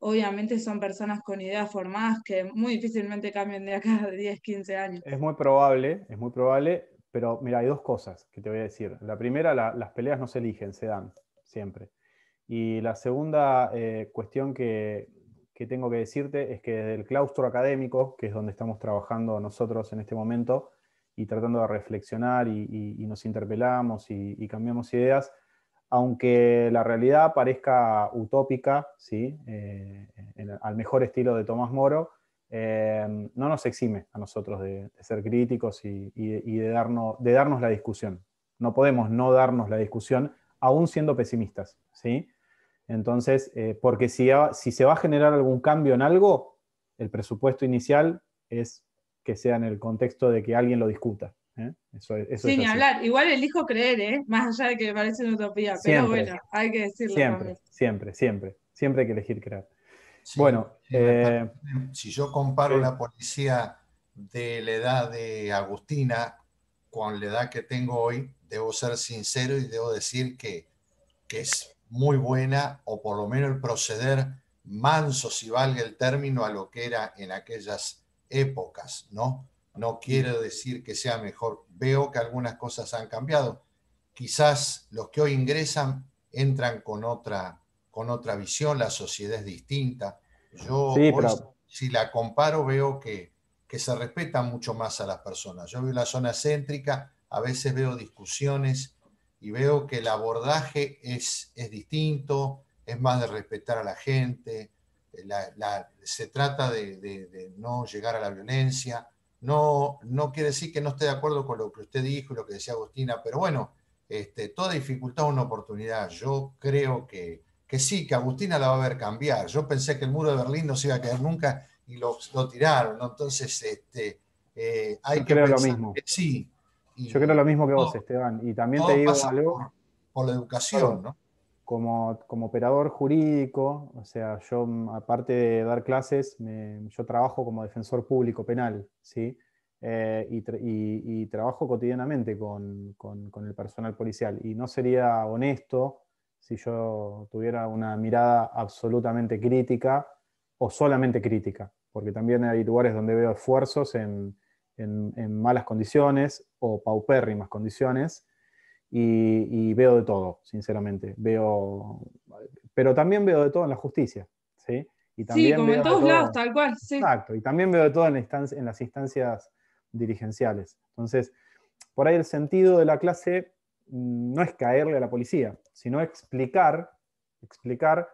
obviamente son personas con ideas formadas que muy difícilmente cambien de acá de 10, 15 años. Es muy probable, es muy probable, pero mira, hay dos cosas que te voy a decir. La primera, las peleas no se eligen, se dan siempre. Y la segunda eh, cuestión que, que tengo que decirte es que desde el claustro académico, que es donde estamos trabajando nosotros en este momento, y tratando de reflexionar y, nos interpelamos y, cambiamos ideas, aunque la realidad parezca utópica, ¿sí? Eh, al mejor estilo de Tomás Moro, eh, no nos exime a nosotros de, ser críticos y, de, darnos, de darnos la discusión. No podemos no darnos la discusión, aún siendo pesimistas. ¿sí? Entonces, eh, porque si, si se va a generar algún cambio en algo, el presupuesto inicial es que sea en el contexto de que alguien lo discuta. ¿eh? Sí, ni hablar, igual elijo creer, ¿eh? más allá de que me parece una utopía, pero bueno, hay que decirlo. Siempre, siempre, siempre, siempre hay que elegir creer. bueno, eh, si yo comparo la policía de la edad de Agustina con la edad que tengo hoy, debo ser sincero y debo decir que, que es muy buena, o por lo menos el proceder manso, si valga el término, a lo que era en aquellas épocas, ¿no? No quiero decir que sea mejor. Veo que algunas cosas han cambiado. Quizás los que hoy ingresan entran con otra, con otra visión, la sociedad es distinta. Yo, sí, si la comparo, veo que, que se respeta mucho más a las personas. Yo veo la zona céntrica, a veces veo discusiones y veo que el abordaje es, es distinto, es más de respetar a la gente, se trata de, no llegar a la violencia. No, no quiere decir que no esté de acuerdo con lo que usted dijo y lo que decía Agustina, pero bueno, este, toda dificultad es una oportunidad. Yo creo que, sí, que Agustina la va a ver cambiar. Yo pensé que el muro de Berlín no se iba a caer nunca y lo, tiraron. Entonces, este, eh, hay que creo lo mismo. Que sí. Yo creo lo mismo que vos, Esteban. Y también te digo algo. Por, la educación, ¿no? como, como, operador jurídico, o sea, yo mm, aparte de dar clases, yo trabajo como defensor público penal, ¿sí? Eh, y, y, trabajo cotidianamente con, con, el personal policial. Y no sería honesto si yo tuviera una mirada absolutamente crítica o solamente crítica, porque también hay lugares donde veo esfuerzos en, en, en malas condiciones o paupérrimas condiciones y, veo de todo, sinceramente. Veo, pero también veo de todo en la justicia, ¿sí? Y también como en todos lados, tal cual. Exacto, y también veo de todo en, las instancias dirigenciales. Entonces, por ahí el sentido de la clase mm, no es caerle a la policía, sino explicar, explicar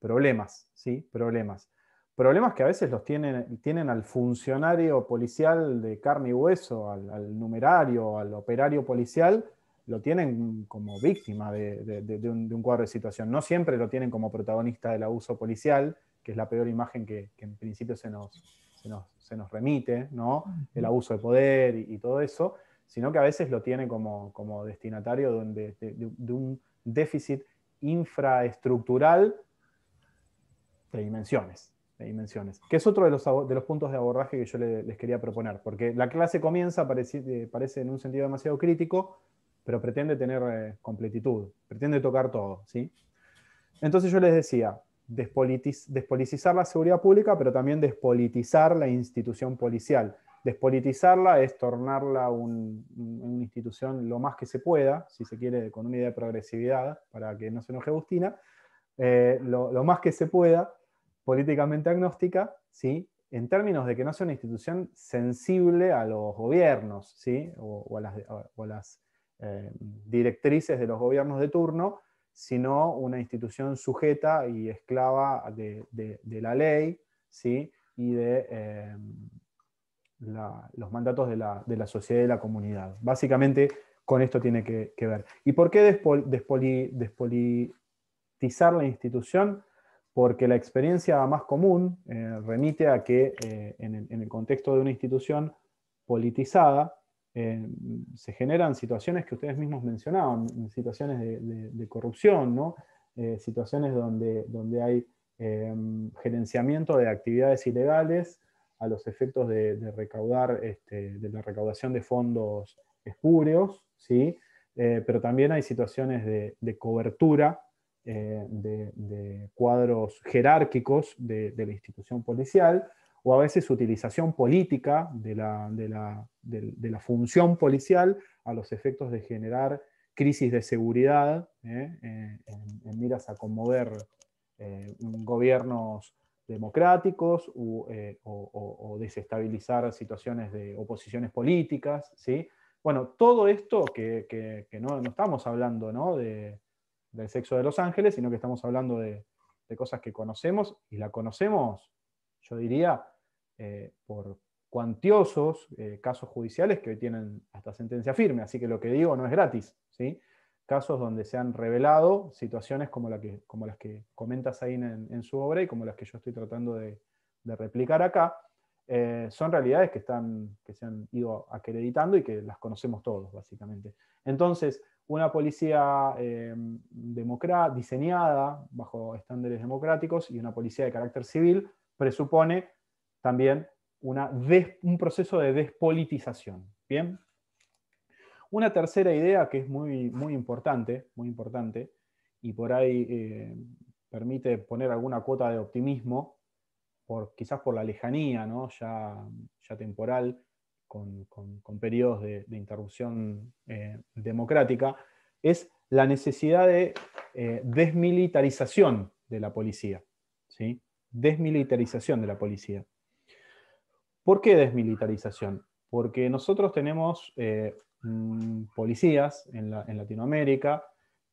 problemas, ¿sí? Problemas. Problemas que a veces los tienen, tienen al funcionario policial de carne y hueso, al numerario, al operario policial, lo tienen como víctima de, un, cuadro de situación. No siempre lo tienen como protagonista del abuso policial, que es la peor imagen que, en principio se nos, se nos, remite, ¿no? El abuso de poder y, todo eso, sino que a veces lo tienen como, destinatario de un, déficit infraestructural de dimensiones. De dimensiones, que es otro de los, de los puntos de abordaje que yo les quería proponer, porque la clase comienza, eh, parece en un sentido demasiado crítico, pero pretende tener eh, completitud, pretende tocar todo, ¿sí? Entonces yo les decía, despolitizar la seguridad pública, pero también despolitizar la institución policial. Despolitizarla es tornarla un, una institución lo más que se pueda, si se quiere, con una idea de progresividad, para que no se enoje Agustina, eh, lo, más que se pueda, políticamente agnóstica, ¿sí? en términos de que no sea una institución sensible a los gobiernos ¿sí? o, a las, o a las eh, directrices de los gobiernos de turno, sino una institución sujeta y esclava de, la ley ¿sí? y de eh, los mandatos de la, sociedad y de la comunidad. Básicamente con esto tiene que, ver. ¿Y por qué despolitizar la institución? Porque la experiencia más común eh, remite a que en el contexto de una institución politizada, eh, se generan situaciones que ustedes mismos mencionaban, situaciones de, corrupción, eh, situaciones donde, hay eh, gerenciamiento de actividades ilegales a los efectos de, recaudar, este, de la recaudación de fondos espurios, ¿sí? pero también hay situaciones de, cobertura de, cuadros jerárquicos de la institución policial, o a veces utilización política de la, función policial a los efectos de generar crisis de seguridad ¿eh? en, miras a conmover eh, gobiernos democráticos eh, o, desestabilizar situaciones de oposiciones políticas. ¿sí? Bueno, todo esto que, no, estamos hablando De, del sexo de los ángeles, sino que estamos hablando de, de cosas que conocemos y la conocemos, yo diría, eh, por cuantiosos eh, casos judiciales que hoy tienen hasta sentencia firme, así que lo que digo no es gratis. Casos donde se han revelado situaciones como, las que comentas ahí en, su obra y como las que yo estoy tratando de, replicar acá, eh, son realidades que, están, que se han ido acreditando y que las conocemos todos, básicamente. Entonces, una policía em, diseñada bajo estándares democráticos y una policía de carácter civil presupone también una un proceso de despolitización. ¿bien? Una tercera idea que es muy, muy importante, muy importante, y por ahí eh, permite poner alguna cuota de optimismo, por, quizás por la lejanía ¿no? ya, ya temporal, con, periodos de, interrupción eh, democrática, es la necesidad de eh, desmilitarización de la policía. ¿sí? Desmilitarización de la policía. ¿Por qué desmilitarización? Porque nosotros tenemos eh, mm, policías en, Latinoamérica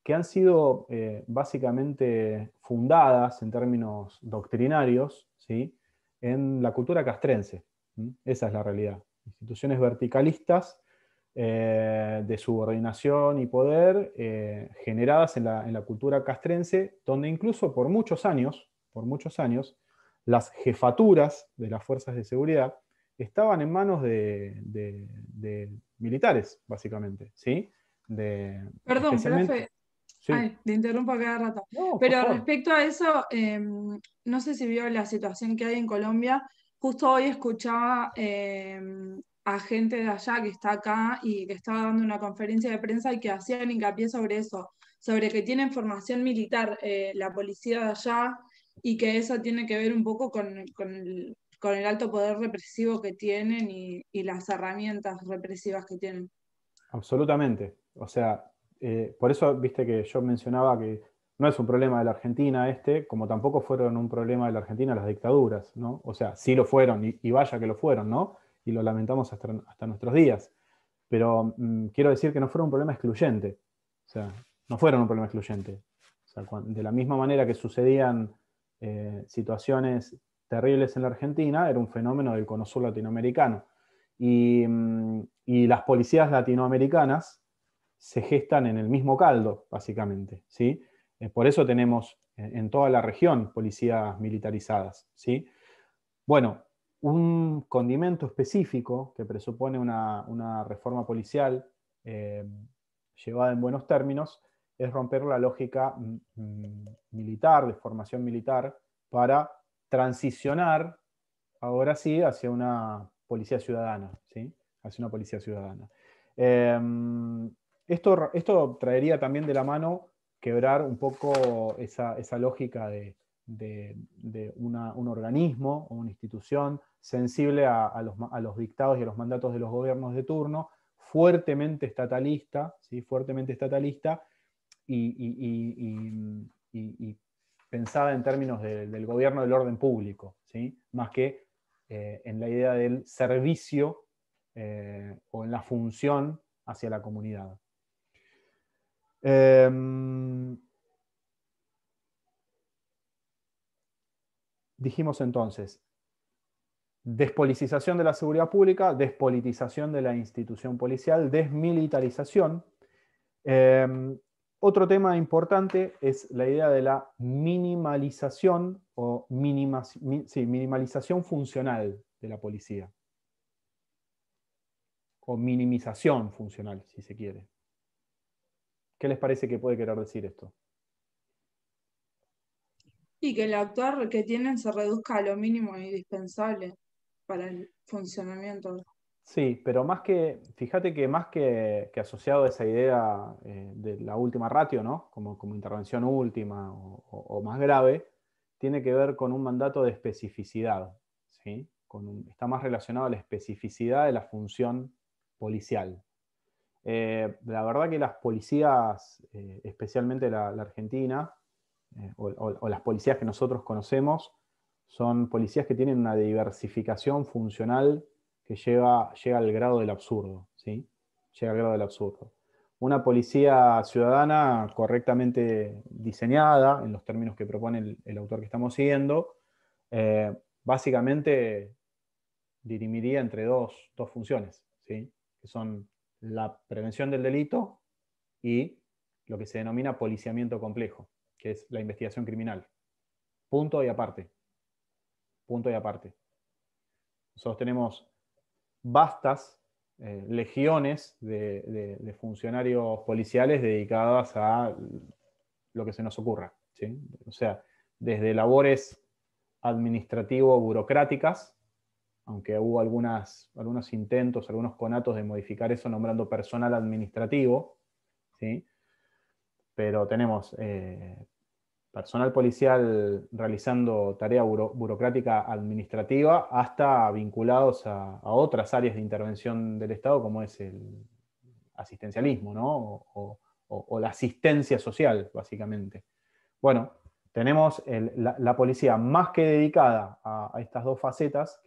que han sido eh, básicamente fundadas en términos doctrinarios ¿sí? en la cultura castrense. Esa es la realidad. Instituciones verticalistas eh, de subordinación y poder generadas en la cultura castrense, donde incluso por muchos años, por muchos años, las jefaturas de las fuerzas de seguridad estaban en manos de, militares, básicamente. ¿sí? De, Perdón, profe, Sí. te interrumpo cada rato. Pero respecto a eso, em, no sé si vio la situación que hay en Colombia. Justo hoy escuchaba em, a gente de allá que está acá y que estaba dando una conferencia de prensa y que hacían hincapié sobre eso, sobre que tienen formación militar eh, la policía de allá, y que eso tiene que ver un poco con, el, alto poder represivo que tienen y, las herramientas represivas que tienen. Absolutamente. O sea, eh, por eso viste que yo mencionaba que no es un problema de la Argentina este, como tampoco fueron un problema de la Argentina las dictaduras, ¿no? O sea, sí lo fueron y, vaya que lo fueron, ¿no? Y lo lamentamos hasta, nuestros días. Pero mm, quiero decir que no fueron un problema excluyente. O sea, no fueron un problema excluyente. de la misma manera que sucedían eh, situaciones terribles en la Argentina era un fenómeno del cono sur latinoamericano. Y, mm, las policías latinoamericanas se gestan en el mismo caldo, básicamente. ¿sí? Eh, por eso tenemos eh, en toda la región policías militarizadas. ¿sí? Bueno, un condimento específico que presupone una, reforma policial llevada en buenos términos es romper la lógica mm, mm, militar, de formación militar, para transicionar, ahora sí, hacia una policía ciudadana, ¿sí? hacia una policía ciudadana. Em, esto, traería también de la mano quebrar un poco esa, lógica de, un organismo o una institución sensible a, los, dictados y a los mandatos de los gobiernos de turno, fuertemente estatalista, ¿sí? fuertemente estatalista, y, pensada en términos del gobierno del orden público, ¿sí? más que eh, en la idea del servicio eh, o en la función hacia la comunidad. Em, dijimos entonces, despolicización de la seguridad pública, despolitización de la institución policial, desmilitarización. Eh, otro tema importante es la idea de la minimalización o minimalización funcional de la policía. O minimización funcional, si se quiere. ¿Qué les parece que puede querer decir esto? Y que el actuar que tienen se reduzca a lo mínimo indispensable para el funcionamiento Sí, pero más que, fíjate que más que, asociado a esa idea eh, de la última ratio, ¿no? Como, como intervención última o, más grave, tiene que ver con un mandato de especificidad, ¿sí? está más relacionado a la especificidad de la función policial. Eh, la verdad que las policías, eh, especialmente la, argentina, o, o las policías que nosotros conocemos, son policías que tienen una diversificación funcional que lleva, llega al grado del absurdo, ¿sí? Llega al grado del absurdo. Una policía ciudadana correctamente diseñada, en los términos que propone el, autor que estamos siguiendo, eh, básicamente dirimiría entre dos, funciones, que son la prevención del delito y lo que se denomina policiamiento complejo, que es la investigación criminal. Punto y aparte. Punto y aparte. Nosotros tenemos vastas eh, legiones de, funcionarios policiales dedicadas a lo que se nos ocurra. O sea, desde labores administrativo-burocráticas, aunque hubo algunos intentos, algunos conatos de modificar eso nombrando personal administrativo, ¿sí? pero tenemos eh, personal policial realizando tarea burocrática administrativa hasta vinculados a, otras áreas de intervención del Estado, como es el asistencialismo, ¿no? o, la asistencia social, básicamente. Bueno, tenemos la, policía más que dedicada a, estas dos facetas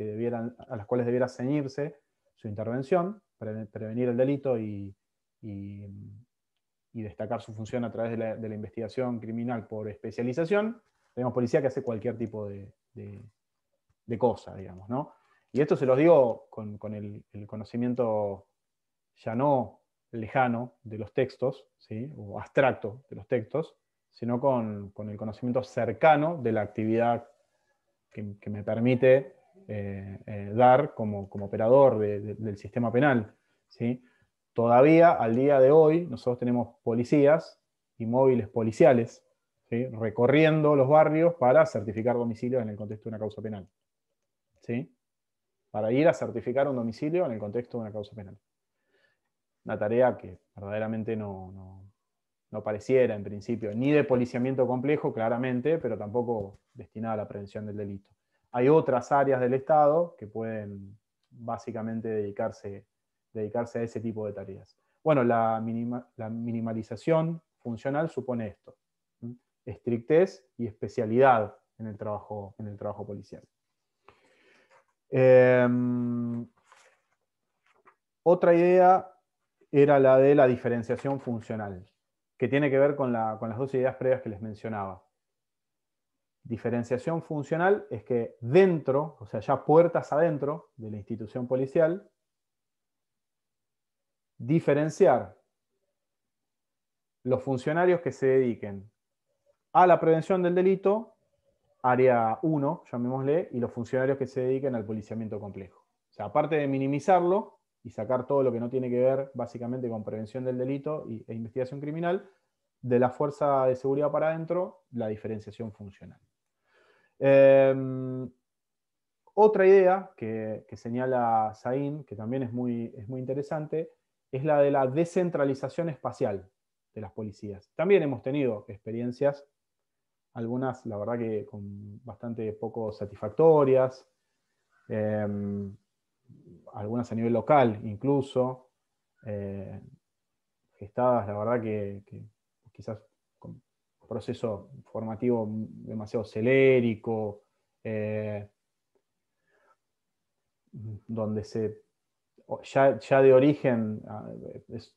a las cuales debiera ceñirse su intervención, prevenir el delito y y destacar su función a través de la, investigación criminal por especialización, tenemos policía que hace cualquier tipo de, cosa, digamos, ¿no? Y esto se los digo con, el, conocimiento ya no lejano de los textos, ¿sí? o abstracto de los textos, sino con, el conocimiento cercano de la actividad que, me permite eh, eh, dar como, operador del sistema penal. ¿sí? Todavía al día de hoy nosotros tenemos policías y móviles policiales recorriendo los barrios para certificar domicilios en el contexto de una causa penal. ¿sí? Para ir a certificar un domicilio en el contexto de una causa penal. Una tarea que verdaderamente no, no pareciera en principio, ni de policiamiento complejo, claramente, pero tampoco destinada a la prevención del delito. Hay otras áreas del Estado que pueden básicamente dedicarse dedicarse a ese tipo de tareas. Bueno, la, minimalización funcional supone esto, estrictez y especialidad en el trabajo, en el trabajo policial. Em, otra idea era la de la diferenciación funcional, que tiene que ver con, con las dos ideas previas que les mencionaba. Diferenciación funcional es que dentro, o sea, ya puertas adentro de la institución policial, diferenciar los funcionarios que se dediquen a la prevención del delito, área 1, llamémosle, y los funcionarios que se dediquen al policiamiento complejo. O sea, aparte de minimizarlo y sacar todo lo que no tiene que ver básicamente con prevención del delito e investigación criminal, de la fuerza de seguridad para adentro, la diferenciación funcional. Em, otra idea que, señala Saín, que también es muy, es muy interesante, es la de la descentralización espacial de las policías. También hemos tenido experiencias, algunas la verdad que con bastante poco satisfactorias, em, algunas a nivel local incluso, eh, gestadas la verdad que, quizás con proceso formativo demasiado celérico, eh, donde se ya, de origen, ah,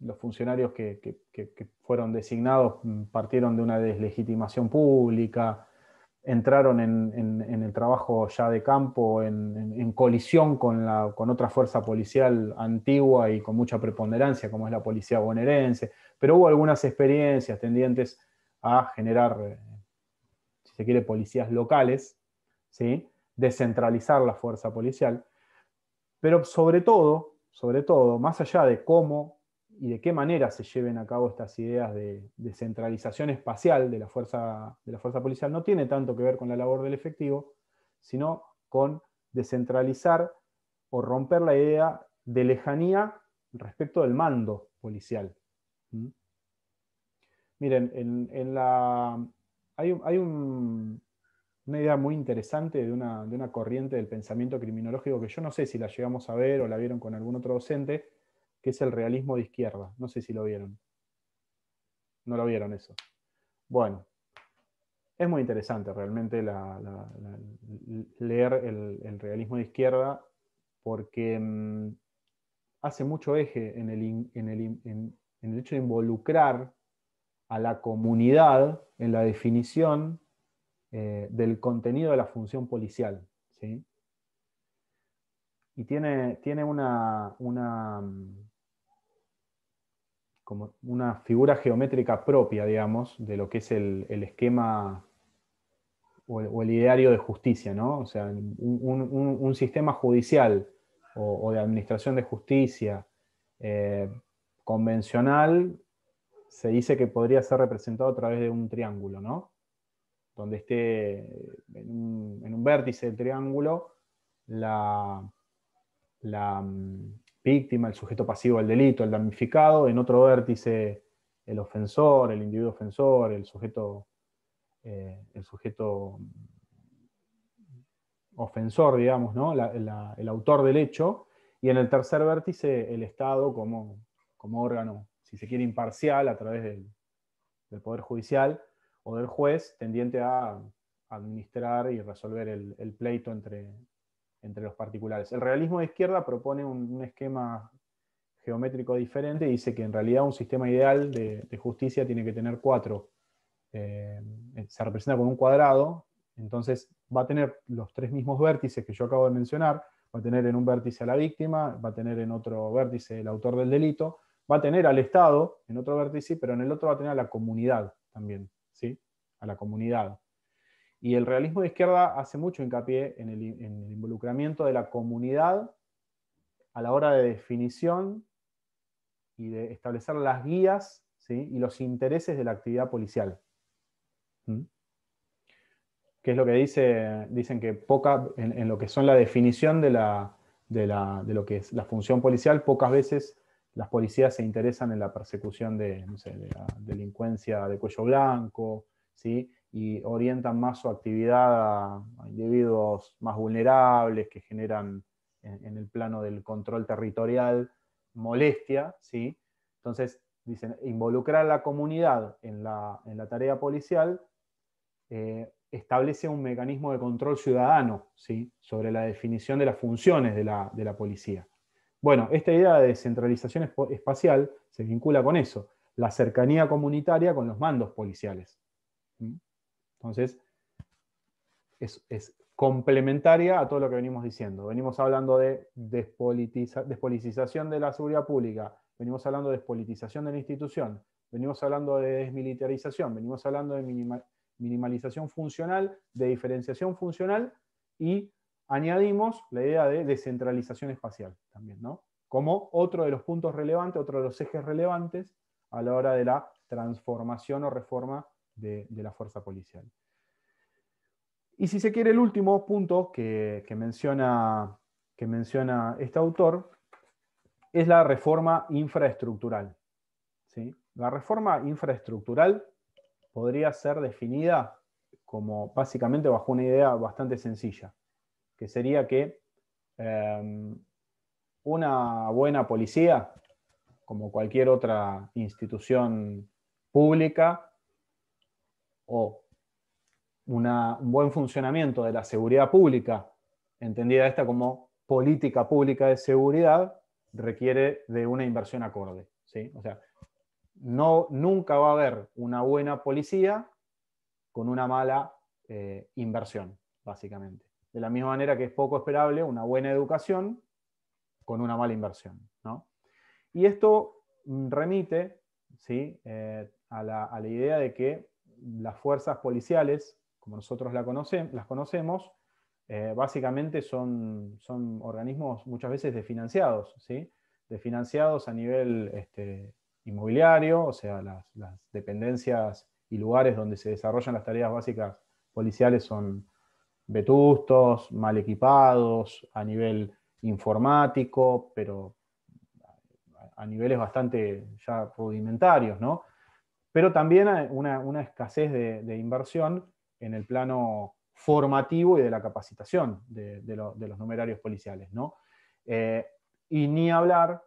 los funcionarios que, fueron designados mm, partieron de una deslegitimación pública, entraron en, el trabajo ya de campo, en, colisión con, otra fuerza policial antigua y con mucha preponderancia, como es la policía bonaerense, pero hubo algunas experiencias tendientes a generar, eh, si se quiere, policías locales, descentralizar la fuerza policial, pero sobre todo sobre todo, más allá de cómo y de qué manera se lleven a cabo estas ideas de, descentralización espacial de la, fuerza, de la fuerza policial, no tiene tanto que ver con la labor del efectivo, sino con descentralizar o romper la idea de lejanía respecto del mando policial. ¿Mm? Miren, en, la, hay un, una idea muy interesante de una, corriente del pensamiento criminológico que yo no sé si la llegamos a ver o la vieron con algún otro docente, que es el realismo de izquierda. No sé si lo vieron. No lo vieron eso. Bueno, es muy interesante realmente leer el, realismo de izquierda porque mm, hace mucho eje en el, en el hecho de involucrar a la comunidad en la definición eh, del contenido de la función policial. ¿sí? Y tiene, una, mm, una, figura geométrica propia, digamos, de lo que es el, esquema o el, ideario de justicia, ¿no? O sea, un, sistema judicial o, de administración de justicia eh, convencional se dice que podría ser representado a través de un triángulo, ¿no? donde esté eh, en un, vértice del triángulo la, mm, víctima, el sujeto pasivo del delito, el damnificado, en otro vértice el ofensor, el individuo ofensor, el sujeto, eh, el sujeto mm, ofensor, digamos, ¿no? el autor del hecho, y en el tercer vértice el Estado como, órgano, si se quiere, imparcial a través del Poder Judicial, o del juez tendiente a administrar y resolver el, pleito entre, entre, los particulares. El realismo de izquierda propone un, esquema geométrico diferente y dice que en realidad un sistema ideal de, justicia tiene que tener cuatro. Eh, se representa con un cuadrado, entonces va a tener los tres mismos vértices que yo acabo de mencionar, va a tener en un vértice a la víctima, va a tener en otro vértice el autor del delito, va a tener al Estado en otro vértice, pero en el otro va a tener a la comunidad también a la comunidad. Y el realismo de izquierda hace mucho hincapié en el, involucramiento de la comunidad a la hora de definición y de establecer las guías y los intereses de la actividad policial. ¿Mm? que es lo que dice, dicen que poca, en, lo que son la definición de, la, de, lo que es la función policial, pocas veces las policías se interesan en la persecución de, de la delincuencia de cuello blanco, y orientan más su actividad a, individuos más vulnerables que generan en, el plano del control territorial molestia. Entonces, dicen, involucrar a la comunidad en la, tarea policial eh, establece un mecanismo de control ciudadano sobre la definición de las funciones de la, de la policía. Bueno, esta idea de descentralización espacial se vincula con eso, la cercanía comunitaria con los mandos policiales. Entonces, es, complementaria a todo lo que venimos diciendo. Venimos hablando de despolitización de la seguridad pública, venimos hablando de despolitización de la institución, venimos hablando de desmilitarización, venimos hablando de minimalización funcional, de diferenciación funcional y añadimos la idea de descentralización espacial también, ¿no? Como otro de los puntos relevantes, otro de los ejes relevantes a la hora de la transformación o reforma de, la fuerza policial. Y si se quiere, el último punto que, menciona, que menciona este autor es la reforma infraestructural. La reforma infraestructural podría ser definida como básicamente bajo una idea bastante sencilla, que sería que em, una buena policía, como cualquier otra institución pública, o un buen funcionamiento de la seguridad pública, entendida esta como política pública de seguridad, requiere de una inversión acorde. ¿sí? O sea, no, nunca va a haber una buena policía con una mala eh, inversión, básicamente. De la misma manera que es poco esperable una buena educación con una mala inversión. Y esto remite ¿sí? Eh, a la idea de que las fuerzas policiales, como nosotros la las conocemos, eh, básicamente son, organismos muchas veces desfinanciados, ¿sí? desfinanciados a nivel este, inmobiliario, o sea, las, las, dependencias y lugares donde se desarrollan las tareas básicas policiales son vetustos, mal equipados, a nivel informático, pero a niveles bastante ya rudimentarios, ¿no? pero también una, una escasez de, inversión en el plano formativo y de la capacitación de, los numerarios policiales. Eh, y ni hablar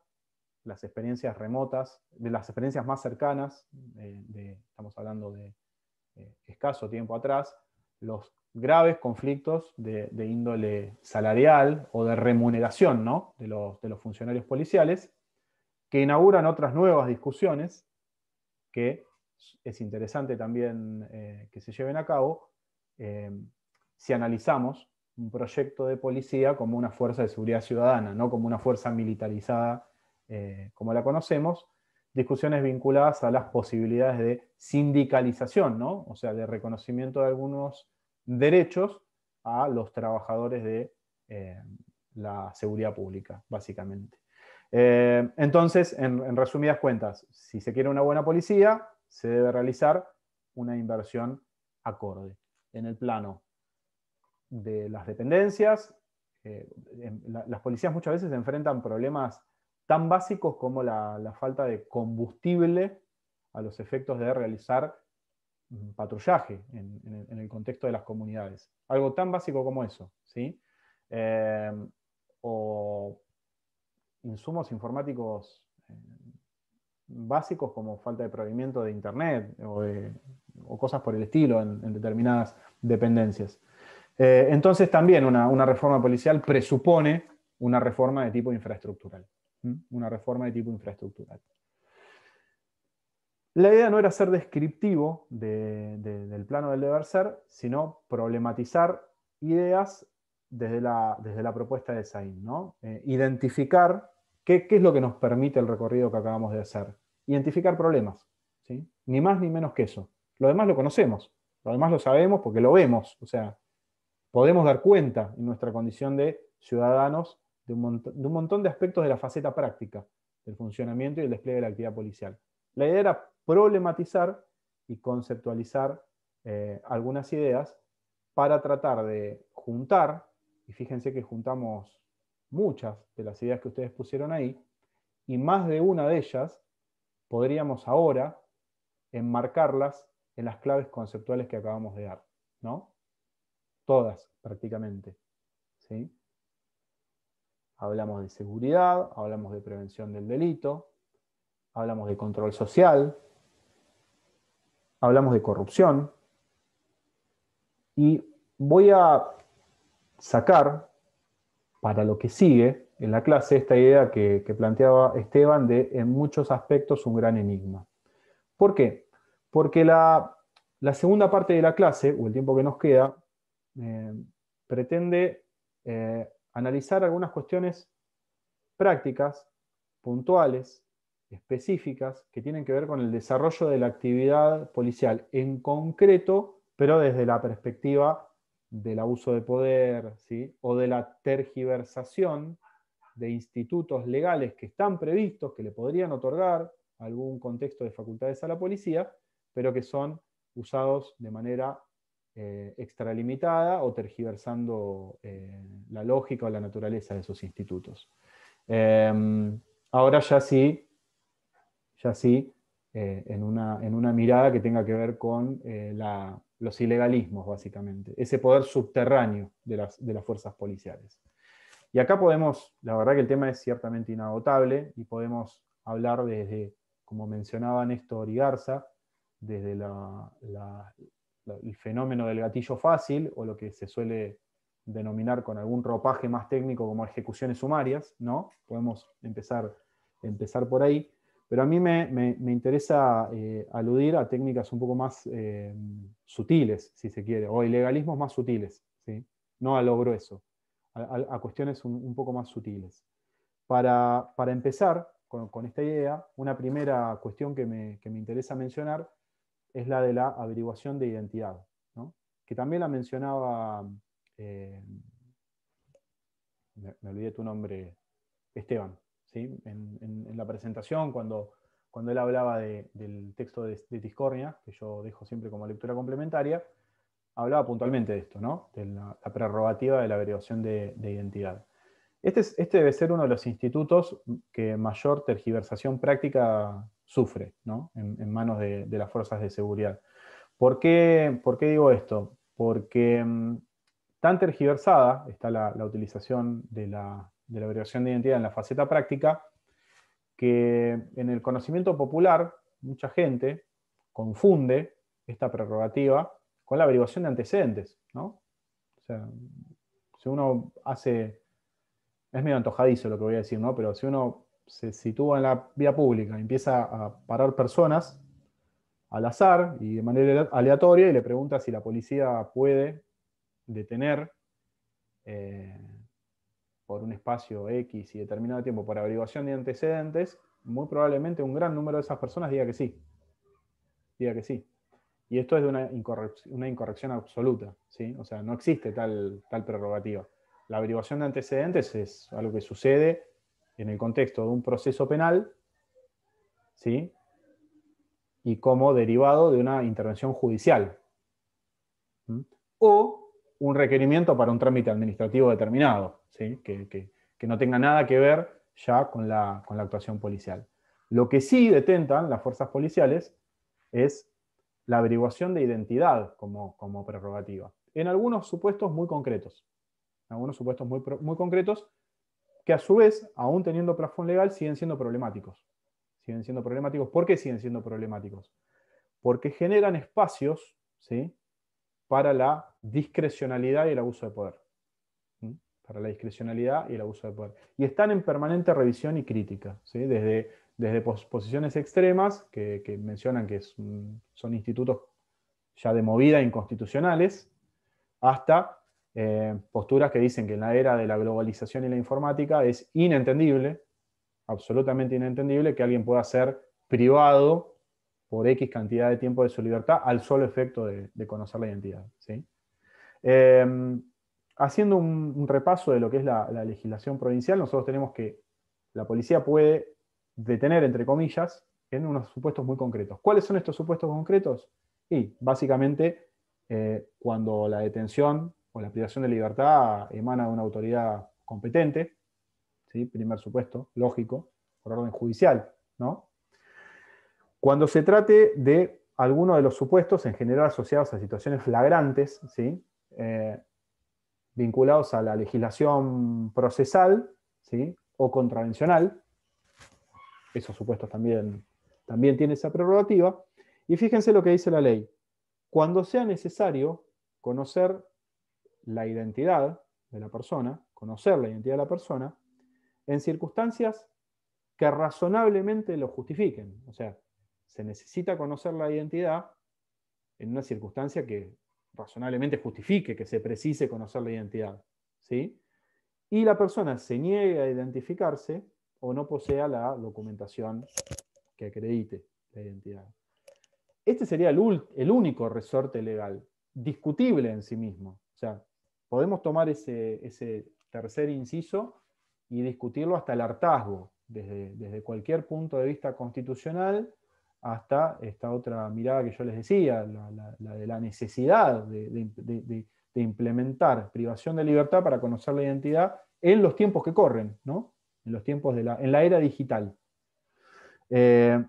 las experiencias remotas, de las experiencias más cercanas, eh, estamos hablando de eh, escaso tiempo atrás, los graves conflictos de, índole salarial o de remuneración de, los, funcionarios policiales, que inauguran otras nuevas discusiones que es interesante también eh, que se lleven a cabo eh, si analizamos un proyecto de policía como una fuerza de seguridad ciudadana, no como una fuerza militarizada eh, como la conocemos, discusiones vinculadas a las posibilidades de sindicalización, o sea, de reconocimiento de algunos derechos a los trabajadores de la seguridad pública, básicamente. entonces, en, resumidas cuentas, si se quiere una buena policía, se debe realizar una inversión acorde en el plano de las dependencias. Eh, las policías muchas veces enfrentan problemas tan básicos como la, falta de combustible a los efectos de realizar mm, patrullaje en, el, contexto de las comunidades. Algo tan básico como eso, ¿sí? Eh, o insumos informáticos eh, básicos como falta de provimiento de Internet o, cosas por el estilo en, determinadas dependencias. Eh, entonces también una, reforma policial presupone una reforma de tipo infraestructural. Una reforma de tipo infraestructural. La idea no era ser descriptivo del plano del deber ser, sino problematizar ideas desde la, desde la propuesta de Sain, ¿no? Eh, identificar ¿Qué, es lo que nos permite el recorrido que acabamos de hacer? Identificar problemas, ¿sí? ni más ni menos que eso. Lo demás lo conocemos, lo demás lo sabemos porque lo vemos, o sea, podemos dar cuenta en nuestra condición de ciudadanos de un, montón de aspectos de la faceta práctica del funcionamiento y el despliegue de la actividad policial. La idea era problematizar y conceptualizar eh, algunas ideas para tratar de juntar, y fíjense que juntamos muchas de las ideas que ustedes pusieron ahí, y más de una de ellas podríamos ahora enmarcarlas en las claves conceptuales que acabamos de dar, ¿no? Todas, prácticamente. ¿sí? Hablamos de seguridad, hablamos de prevención del delito, hablamos de control social, hablamos de corrupción, y voy a sacar para lo que sigue en la clase esta idea que, planteaba Esteban de en muchos aspectos un gran enigma. ¿Por qué? Porque la, segunda parte de la clase, o el tiempo que nos queda, eh, pretende eh, analizar algunas cuestiones prácticas, puntuales, específicas, que tienen que ver con el desarrollo de la actividad policial en concreto, pero desde la perspectiva del abuso de poder ¿sí? o de la tergiversación de institutos legales que están previstos, que le podrían otorgar algún contexto de facultades a la policía, pero que son usados de manera eh, extralimitada o tergiversando eh, la lógica o la naturaleza de esos institutos. Em, ahora ya sí, ya sí eh, en, una, en, una, mirada que tenga que ver con la los ilegalismos, básicamente, ese poder subterráneo de las, de las fuerzas policiales. Y acá podemos, la verdad que el tema es ciertamente inagotable y podemos hablar desde, como mencionaba Néstor Garza, desde el fenómeno del gatillo fácil o lo que se suele denominar con algún ropaje más técnico como ejecuciones sumarias, ¿no? Podemos empezar, empezar por ahí, pero a mí me, interesa eh, aludir a técnicas un poco más eh, sutiles, si se quiere, o ilegalismos más sutiles, ¿sí? no a lo grueso, a, cuestiones un, poco más sutiles. Para, empezar con, esta idea, una primera cuestión que me, interesa mencionar es la de la averiguación de identidad, ¿no? que también la mencionaba, eh, me, me olvidé tu nombre, Esteban en, la presentación, cuando, cuando él hablaba del texto de, de, Tiscornia, que yo dejo siempre como lectura complementaria, hablaba puntualmente de esto, ¿no? de la, prerrogativa de la averiguación de, identidad. Este, es, este, debe ser uno de los institutos que mayor tergiversación práctica sufre en, manos de, las fuerzas de seguridad. ¿Por qué, por digo esto? Porque mm, tan tergiversada está la utilización de la, de la averiguación de identidad en la faceta práctica, que en el conocimiento popular mucha gente confunde esta prerrogativa con la averiguación de antecedentes. ¿no? O sea, si uno hace, es medio antojadizo lo que voy a decir, ¿no? pero si uno se sitúa en la vía pública y empieza a parar personas al azar y de manera aleatoria y le pregunta si la policía puede detener eh, por un espacio X y determinado tiempo por averiguación de antecedentes, muy probablemente un gran número de esas personas diga que sí. Diga que sí. Y esto es de una, una incorrección absoluta. ¿sí? O sea, no existe tal, tal prerrogativa. La averiguación de antecedentes es algo que sucede en el contexto de un proceso penal, ¿sí? Y como derivado de una intervención judicial. O un requerimiento para un trámite administrativo determinado, ¿sí? que, no tenga nada que ver ya con la, actuación policial. Lo que sí detentan las fuerzas policiales es la averiguación de identidad como, como prerrogativa, en algunos supuestos muy concretos, en algunos supuestos muy, muy concretos, que a su vez, aún teniendo plafón legal, siguen siendo problemáticos. Siguen siendo problemáticos. ¿Por qué siguen siendo problemáticos? Porque generan espacios ¿sí? para la discrecionalidad y el abuso de poder. Para la discrecionalidad y el abuso de poder. Y están en permanente revisión y crítica, ¿sí? desde, desde posiciones extremas, que, mencionan que son institutos ya de movida inconstitucionales, hasta eh, posturas que dicen que en la era de la globalización y la informática es inentendible, absolutamente inentendible, que alguien pueda ser privado por X cantidad de tiempo de su libertad al solo efecto de, de conocer la identidad. ¿sí? Em, haciendo un, repaso de lo que es la, legislación provincial, nosotros tenemos que la policía puede detener, entre comillas, en unos supuestos muy concretos. ¿Cuáles son estos supuestos concretos? Y básicamente eh, cuando la detención o la privación de libertad emana de una autoridad competente, ¿sí? primer supuesto, lógico, por orden judicial, ¿no? Cuando se trate de alguno de los supuestos, en general asociados a situaciones flagrantes, ¿sí? Eh, vinculados a la legislación procesal ¿sí? o contravencional. eso supuestos también, también tiene esa prerrogativa. Y fíjense lo que dice la ley. Cuando sea necesario conocer la identidad de la persona, conocer la identidad de la persona, en circunstancias que razonablemente lo justifiquen. O sea, se necesita conocer la identidad en una circunstancia que razonablemente justifique, que se precise conocer la identidad. ¿sí? Y la persona se niegue a identificarse o no posea la documentación que acredite la identidad. Este sería el, único resorte legal, discutible en sí mismo. O sea, podemos tomar ese, tercer inciso y discutirlo hasta el hartazgo, desde cualquier punto de vista constitucional, hasta esta otra mirada que yo les decía, la, de la necesidad de, implementar privación de libertad para conocer la identidad en los tiempos que corren, ¿no? en, los tiempos de la, en la era digital. Eh,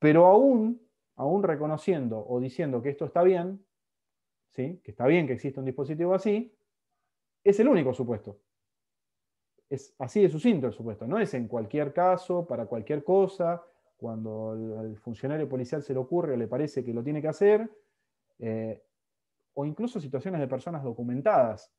pero aún, aún reconociendo o diciendo que esto está bien, ¿sí? que está bien que exista un dispositivo así, es el único supuesto. Es así de sucinto el supuesto, no es en cualquier caso, para cualquier cosa, cuando el funcionario policial se le ocurre o le parece que lo tiene que hacer, eh, o incluso situaciones de personas documentadas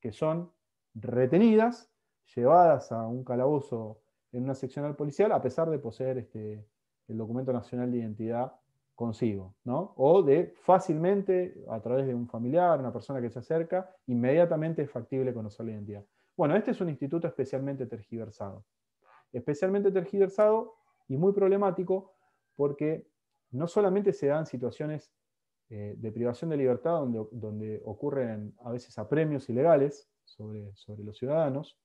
que son retenidas, llevadas a un calabozo en una seccional policial a pesar de poseer este, el documento nacional de identidad consigo, O de fácilmente, a través de un familiar, una persona que se acerca, inmediatamente es factible conocer la identidad. Bueno, este es un instituto especialmente tergiversado. Especialmente tergiversado y muy problemático porque no solamente se dan situaciones eh, de privación de libertad donde, ocurren a veces apremios ilegales sobre, sobre los ciudadanos,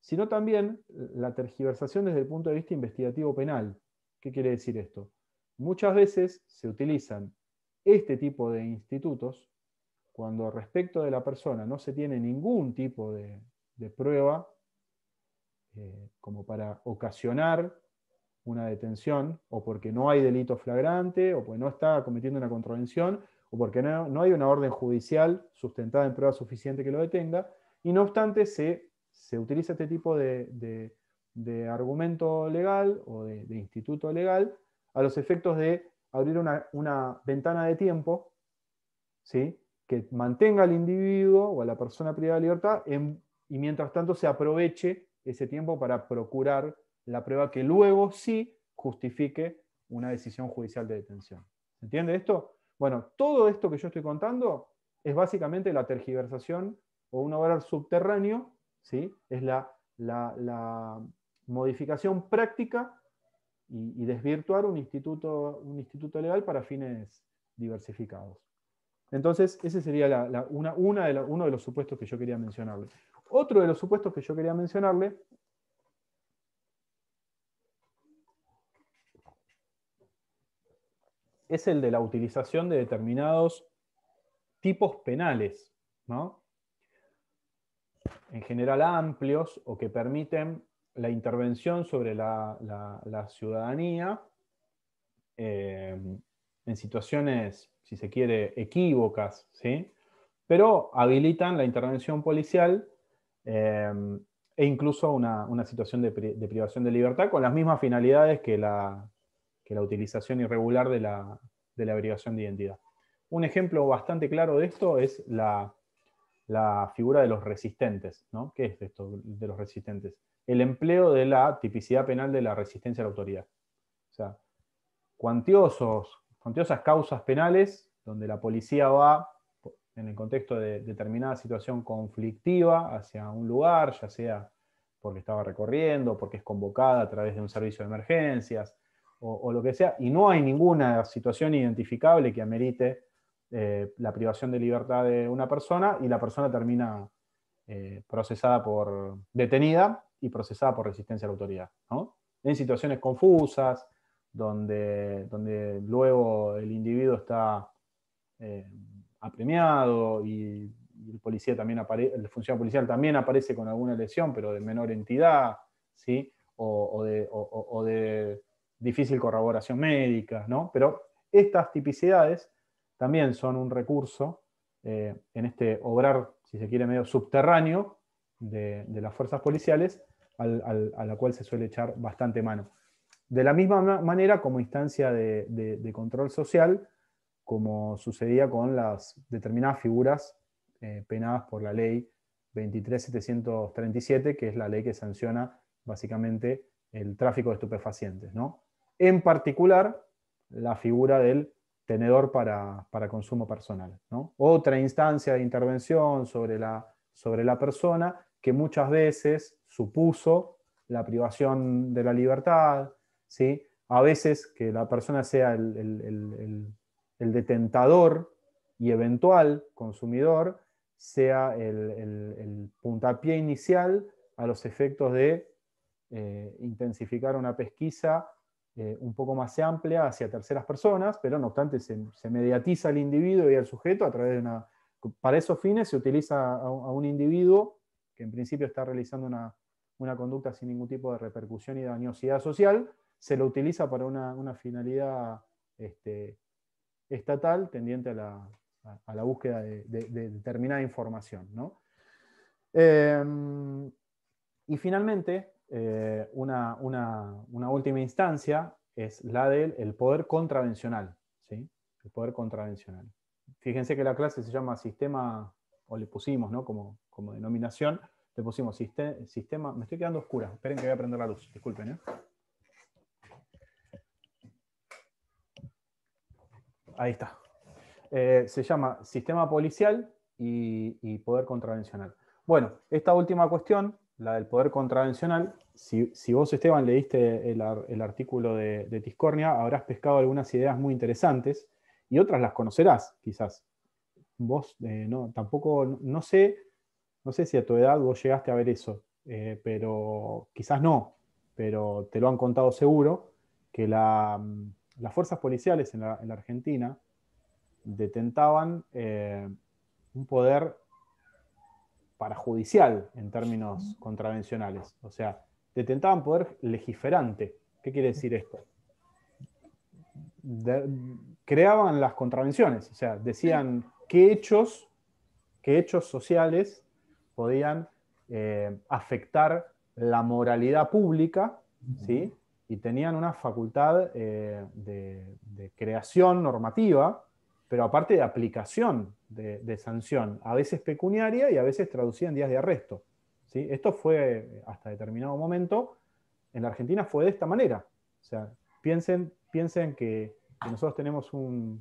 sino también la tergiversación desde el punto de vista investigativo penal. ¿Qué quiere decir esto? Muchas veces se utilizan este tipo de institutos cuando respecto de la persona no se tiene ningún tipo de, prueba eh, como para ocasionar una detención, o porque no hay delito flagrante, o porque no está cometiendo una contravención, o porque no, hay una orden judicial sustentada en prueba suficiente que lo detenga, y no obstante se, utiliza este tipo de, argumento legal o de, instituto legal a los efectos de abrir una, ventana de tiempo ¿sí? que mantenga al individuo o a la persona privada de libertad en, y mientras tanto se aproveche ese tiempo para procurar la prueba que luego sí justifique una decisión judicial de detención. ¿Se entiende esto? Bueno, todo esto que yo estoy contando es básicamente la tergiversación o un obrar subterráneo, ¿sí? es la, modificación práctica y, desvirtuar un instituto, un instituto legal para fines diversificados. Entonces, ese sería la, una, de uno de los supuestos que yo quería mencionarle. Otro de los supuestos que yo quería mencionarle es el de la utilización de determinados tipos penales, ¿no? en general amplios o que permiten la intervención sobre la, ciudadanía eh, en situaciones, si se quiere, equívocas, ¿sí? pero habilitan la intervención policial eh, e incluso una, situación de, privación de libertad con las mismas finalidades que la, que la utilización irregular de la, de la de identidad. Un ejemplo bastante claro de esto es la, la figura de los resistentes. ¿no? ¿Qué es esto de los resistentes? El empleo de la tipicidad penal de la resistencia a la autoridad. O sea, cuantiosos, cuantiosas causas penales donde la policía va en el contexto de determinada situación conflictiva hacia un lugar, ya sea porque estaba recorriendo, porque es convocada a través de un servicio de emergencias, o, lo que sea, y no hay ninguna situación identificable que amerite eh, la privación de libertad de una persona y la persona termina eh, procesada por detenida y procesada por resistencia a la autoridad. En situaciones confusas, donde, donde luego el individuo está eh, apremiado y, el policía también el funcionario policial también aparece con alguna lesión, pero de menor entidad, ¿sí? o de difícil corroboración médica, ¿no? Pero estas tipicidades también son un recurso eh, en este obrar, si se quiere, medio subterráneo de, las fuerzas policiales, a la cual se suele echar bastante mano. De la misma manera, como instancia de, control social, como sucedía con las determinadas figuras eh, penadas por la ley 23737, que es la ley que sanciona básicamente el tráfico de estupefacientes, ¿no? en particular la figura del tenedor para, consumo personal. Otra instancia de intervención sobre la, sobre la persona que muchas veces supuso la privación de la libertad, ¿sí? a veces que la persona sea el, el, detentador y eventual consumidor, sea el, puntapié inicial a los efectos de eh, intensificar una pesquisa eh, un poco más amplia hacia terceras personas, pero no obstante se, mediatiza al individuo y al sujeto a través de una... Para esos fines se utiliza a, un individuo que en principio está realizando una, conducta sin ningún tipo de repercusión y dañosidad social, se lo utiliza para una, finalidad este, estatal tendiente a la, búsqueda de, determinada información. Em, y finalmente, eh, una, última instancia es la del el poder contravencional. ¿sí? El poder contravencional. Fíjense que la clase se llama sistema, o le pusimos ¿no? como, como denominación, le pusimos sistema, me estoy quedando oscura, esperen que voy a prender la luz, disculpen. ¿eh? Ahí está. Eh, se llama sistema policial y, y, poder contravencional. Bueno, esta última cuestión la del poder contravencional, si, vos, Esteban, leíste el, el artículo de, Tiscornia, habrás pescado algunas ideas muy interesantes y otras las conocerás, quizás. Vos, eh, no, tampoco, no sé, no sé si a tu edad vos llegaste a ver eso, eh, pero quizás no, pero te lo han contado seguro, que mm, las fuerzas policiales en la, Argentina detentaban eh, un poder parajudicial en términos contravencionales. O sea, detentaban poder legiferante. ¿Qué quiere decir esto? creaban las contravenciones, o sea, decían qué hechos, qué hechos sociales podían eh, afectar la moralidad pública, ¿sí? y tenían una facultad eh, de, creación normativa pero aparte de aplicación de, sanción, a veces pecuniaria y a veces traducida en días de arresto. ¿sí? Esto fue, eh, hasta determinado momento, en la Argentina fue de esta manera. O sea, piensen, piensen que, nosotros tenemos un,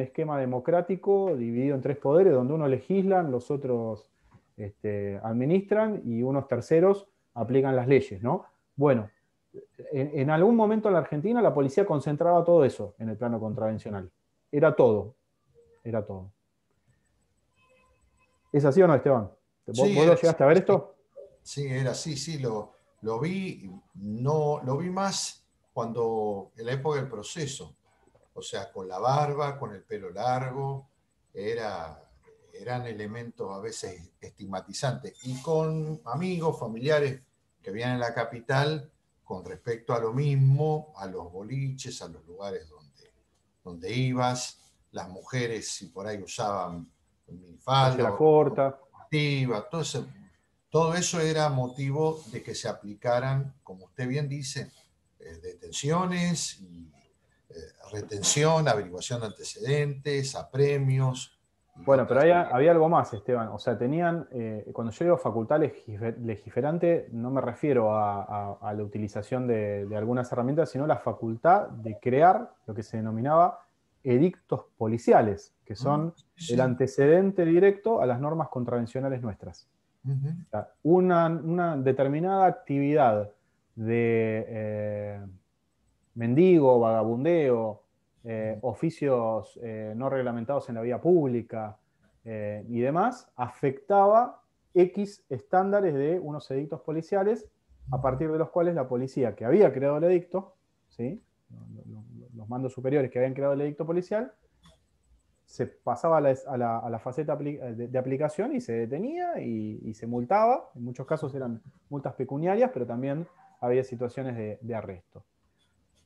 esquema democrático dividido en tres poderes, donde uno legislan, los otros este, administran y unos terceros aplican las leyes. ¿no? Bueno, en, en algún momento en la Argentina la policía concentraba todo eso en el plano contravencional. Era todo, era todo. ¿Es así o no, Esteban? ¿Vos, llegaste a ver esto? Sí, era así, sí, lo, lo vi, no, lo vi más cuando, en la época del proceso, o sea, con la barba, con el pelo largo, era, eran elementos a veces estigmatizantes. Y con amigos, familiares que vivían en la capital, con respecto a lo mismo, a los boliches, a los lugares donde, donde ibas, las mujeres si por ahí usaban minifalda, corta, todo, todo eso era motivo de que se aplicaran, como usted bien dice, eh, detenciones y eh, retención, averiguación de antecedentes, apremios. Bueno, pero había, había, algo más, Esteban. O sea, tenían, eh, cuando yo digo facultad legiferante, no me refiero a, la utilización de, de, algunas herramientas, sino la facultad de crear lo que se denominaba edictos policiales, que son el antecedente directo a las normas contravencionales nuestras. una, determinada actividad de eh, mendigo, vagabundeo, eh, oficios eh, no reglamentados en la vía pública y demás, afectaba X estándares de unos edictos policiales a partir de los cuales la policía que había creado el edicto, ¿sí? mandos superiores que habían creado el edicto policial, se pasaba a la, faceta eh, de, aplicación y se detenía y, se multaba. En muchos casos eran multas pecuniarias, pero también había situaciones de, arresto.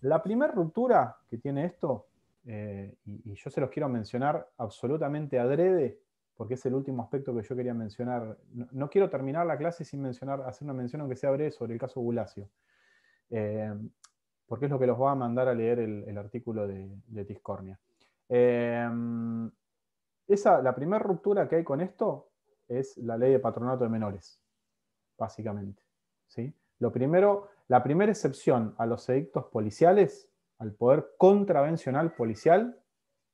La primera ruptura que tiene esto, eh, y, yo se los quiero mencionar absolutamente adrede, porque es el último aspecto que yo quería mencionar. No, quiero terminar la clase sin mencionar, hacer una mención, aunque sea breve, sobre el caso Gulacio. Eh, porque es lo que los va a mandar a leer el, artículo de, Tiscornia. Em, la primera ruptura que hay con esto es la ley de patronato de menores, básicamente. ¿sí? Lo primero, la primera excepción a los edictos policiales, al poder contravencional policial,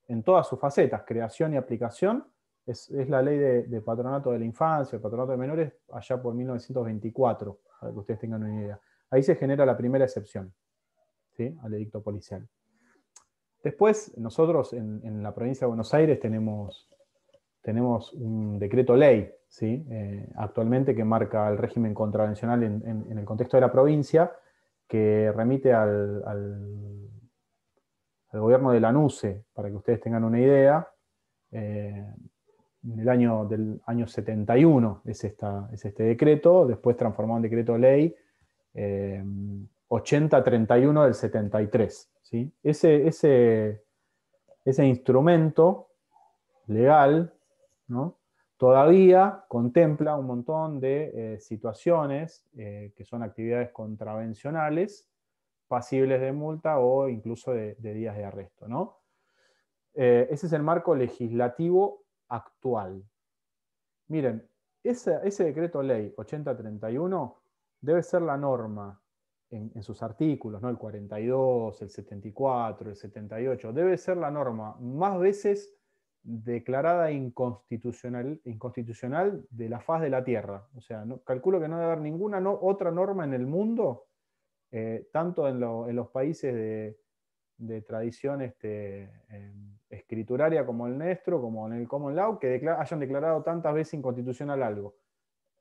en todas sus facetas, creación y aplicación, es, la ley de, de, patronato de la infancia, el patronato de menores, allá por 1924, para que ustedes tengan una idea. Ahí se genera la primera excepción al edicto policial. Después, nosotros en, la provincia de Buenos Aires tenemos, tenemos un decreto ley ¿sí? Eh, actualmente que marca el régimen contravencional en, el contexto de la provincia, que remite al, al, gobierno de la NUCE, para que ustedes tengan una idea. Eh, en el año, del año 71 es, es este decreto, después transformado en decreto ley. Eh, 8031 del 73. ¿sí? Ese, ese, ese instrumento legal ¿no? todavía contempla un montón de eh, situaciones eh, que son actividades contravencionales, pasibles de multa o incluso de, días de arresto. ¿no? Eh, ese es el marco legislativo actual. Miren, ese, ese decreto ley 8031 debe ser la norma en, sus artículos, ¿no? el 42, el 74, el 78, debe ser la norma más veces declarada inconstitucional, de la faz de la Tierra. O sea, calculo que no debe haber ninguna no, otra norma en el mundo, eh, tanto en, los países de, tradición este, eh, escrituraria como el nuestro, como en el Common Law, que hayan declarado tantas veces inconstitucional algo.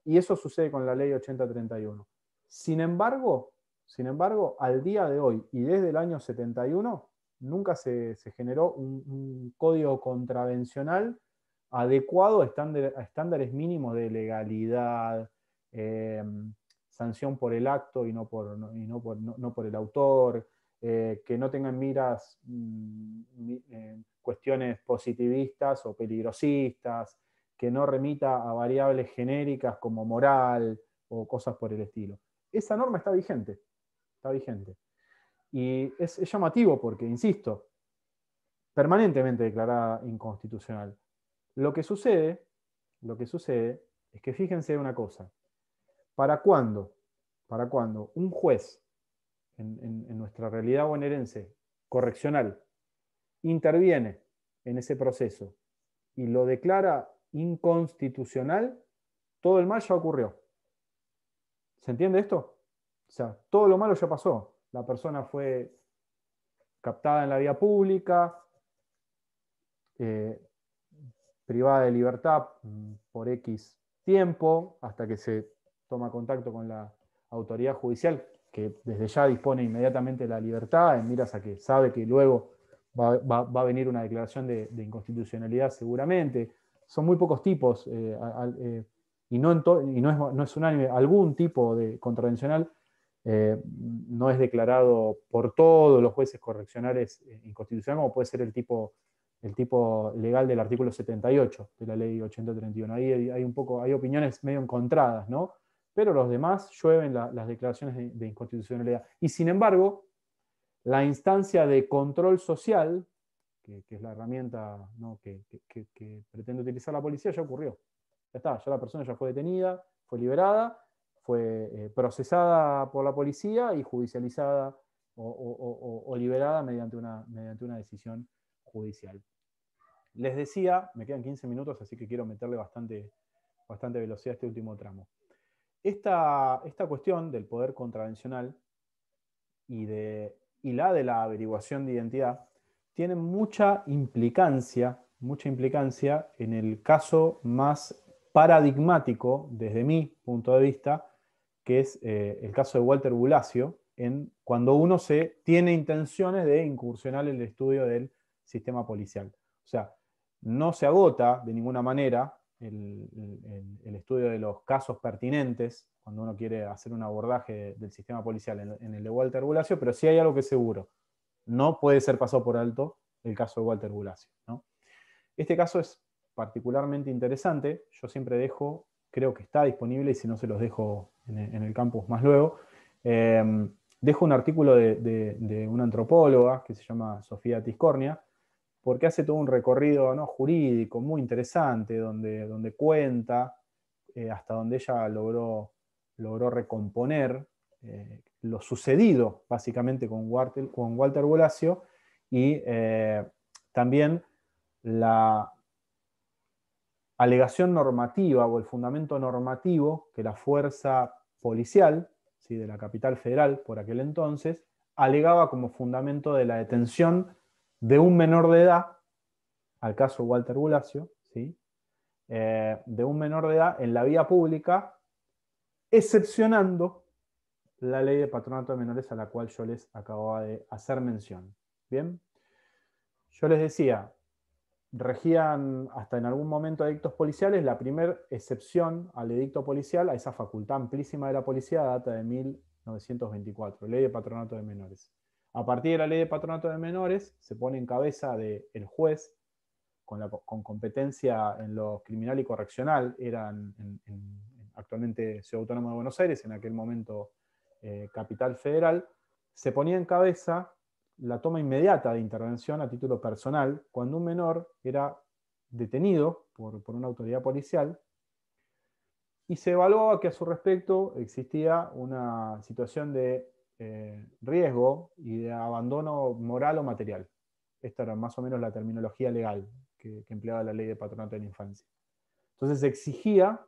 Y eso sucede con la ley 8031. Sin embargo, sin embargo, al día de hoy y desde el año 71, nunca se, generó un, código contravencional adecuado a, estándares mínimos de legalidad, em, sanción por el acto y no por, por, el autor, eh, que no tengan miras mm, eh, cuestiones positivistas o peligrosistas, que no remita a variables genéricas como moral o cosas por el estilo. Esa norma está vigente vigente. Y es, llamativo porque, insisto, permanentemente declarada inconstitucional. Lo que sucede, lo que sucede es que fíjense una cosa. ¿Para cuándo? ¿Para cuándo un juez en, en nuestra realidad bonaerense correccional interviene en ese proceso y lo declara inconstitucional, todo el mal ya ocurrió. ¿Se entiende esto? O sea, todo lo malo ya pasó. La persona fue captada en la vía pública, eh, privada de libertad por X tiempo, hasta que se toma contacto con la autoridad judicial, que desde ya dispone inmediatamente la libertad, en miras a que sabe que luego va, a venir una declaración de, inconstitucionalidad seguramente. Son muy pocos tipos, eh, eh, y, no, es, no es unánime, algún tipo de contravencional eh, no es declarado por todos los jueces correccionales eh, inconstitucional, como puede ser el tipo, el tipo legal del artículo 78 de la ley 8031. Ahí hay, un poco, hay opiniones medio encontradas, ¿no? Pero los demás llueven las declaraciones de, inconstitucionalidad. Y sin embargo, la instancia de control social, que, es la herramienta que, que, pretende utilizar la policía, ya ocurrió. Ya está, ya la persona ya fue detenida, fue liberada, fue eh, procesada por la policía y judicializada o, liberada mediante una, decisión judicial. Les decía, me quedan 15 minutos, así que quiero meterle bastante, velocidad a este último tramo. Esta, cuestión del poder contravencional y, y la de la averiguación de identidad tiene mucha implicancia, mucha implicancia en el caso más paradigmático, desde mi punto de vista, que es eh, el caso de Walter Bulacio, en cuando uno se tiene intenciones de incursionar en el estudio del sistema policial. O sea, no se agota de ninguna manera el, estudio de los casos pertinentes cuando uno quiere hacer un abordaje del sistema policial en, el de Walter Bulacio, pero sí hay algo que es seguro. No puede ser pasado por alto el caso de Walter Bulacio. Este caso es particularmente interesante. Yo siempre dejo, creo que está disponible y si no se los dejo en, el campus más luego, em, dejo un artículo de, una antropóloga que se llama Sofía Tiscornia, porque hace todo un recorrido jurídico muy interesante, donde, donde cuenta eh, hasta donde ella logró, logró recomponer eh, lo sucedido básicamente con Walter, con Walter Bolacio y eh, también la alegación normativa o el fundamento normativo que la fuerza policial ¿sí? de la capital federal por aquel entonces alegaba como fundamento de la detención de un menor de edad, al caso Walter Bulacio, ¿sí? Eh, de un menor de edad en la vía pública, excepcionando la ley de patronato de menores a la cual yo les acababa de hacer mención. Bien, yo les decía, regían hasta en algún momento edictos policiales, la primera excepción al edicto policial, a esa facultad amplísima de la policía, data de 1924, ley de patronato de menores. A partir de la ley de patronato de menores, se pone en cabeza del el juez, con, competencia en lo criminal y correccional, eran actualmente Ciudad Autónoma de Buenos Aires, en aquel momento eh, Capital Federal, se ponía en cabeza la toma inmediata de intervención a título personal cuando un menor era detenido por, una autoridad policial y se evaluaba que a su respecto existía una situación de eh, riesgo y de abandono moral o material. Esta era más o menos la terminología legal que, empleaba la ley de patronato de la infancia. Entonces se exigía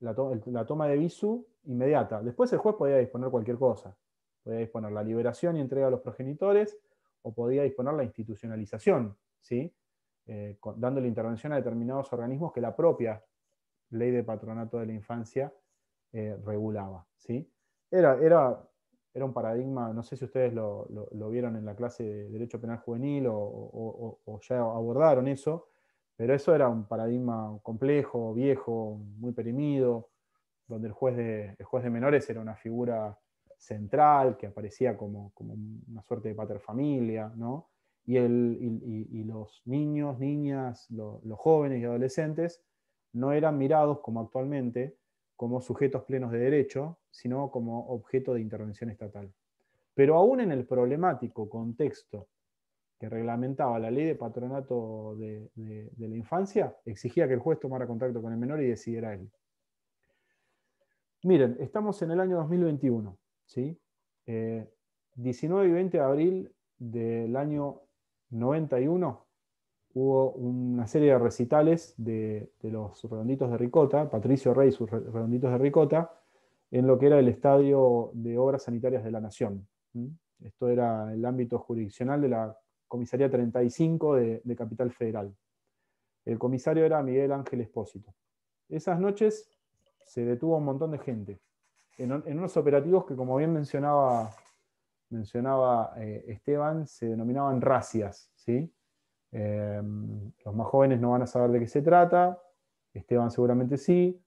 la, la, toma de visu inmediata. Después el juez podía disponer cualquier cosa, Podía disponer la liberación y entrega a los progenitores o podía disponer la institucionalización, ¿sí? Eh, dándole intervención a determinados organismos que la propia ley de patronato de la infancia eh, regulaba. ¿sí? Era, era, era, un paradigma, no sé si ustedes lo, vieron en la clase de Derecho Penal Juvenil o, ya abordaron eso, pero eso era un paradigma complejo, viejo, muy perimido, donde el juez de, el juez de menores era una figura central, que aparecía como, una suerte de paterfamilia, ¿no? Y, el, los niños, niñas, los jóvenes y adolescentes no eran mirados como actualmente como sujetos plenos de derecho, sino como objeto de intervención estatal. Pero aún en el problemático contexto que reglamentaba la ley de patronato de, de la infancia, exigía que el juez tomara contacto con el menor y decidiera él. Miren, estamos en el año 2021. ¿sí? 19 eh, y 20 de abril del año 91 hubo una serie de recitales de, los redonditos de Ricota, Patricio Rey, sus redonditos de Ricota, en lo que era el Estadio de Obras Sanitarias de la Nación. Esto era el ámbito jurisdiccional de la Comisaría 35 de, de Capital Federal. El comisario era Miguel Ángel Espósito. Esas noches se detuvo un montón de gente en, unos operativos que, como bien mencionaba, mencionaba eh, Esteban, se denominaban racias. Em, los más jóvenes no van a saber de qué se trata, Esteban seguramente sí,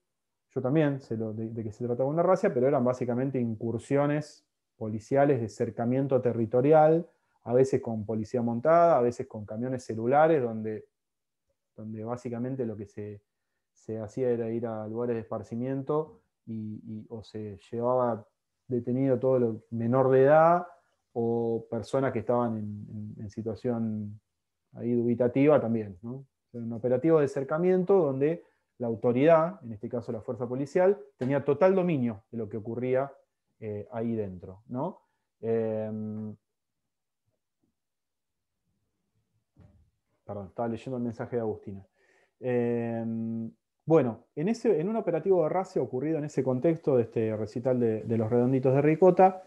yo también sé de, qué se trataba una racia, pero eran básicamente incursiones policiales de cercamiento territorial, a veces con policía montada, a veces con camiones celulares, donde, básicamente lo que se hacía era ir a lugares de esparcimiento y, o se llevaba detenido todo lo menor de edad o personas que estaban en, situación ahí dubitativa también. ¿no? un operativo de acercamiento donde la autoridad, en este caso la fuerza policial, tenía total dominio de lo que ocurría eh, ahí dentro. Em, perdón, estaba leyendo el mensaje de Agustina. Eh, bueno, en, ese, en un operativo de raza ocurrido en ese contexto de este recital de, los redonditos de Ricota,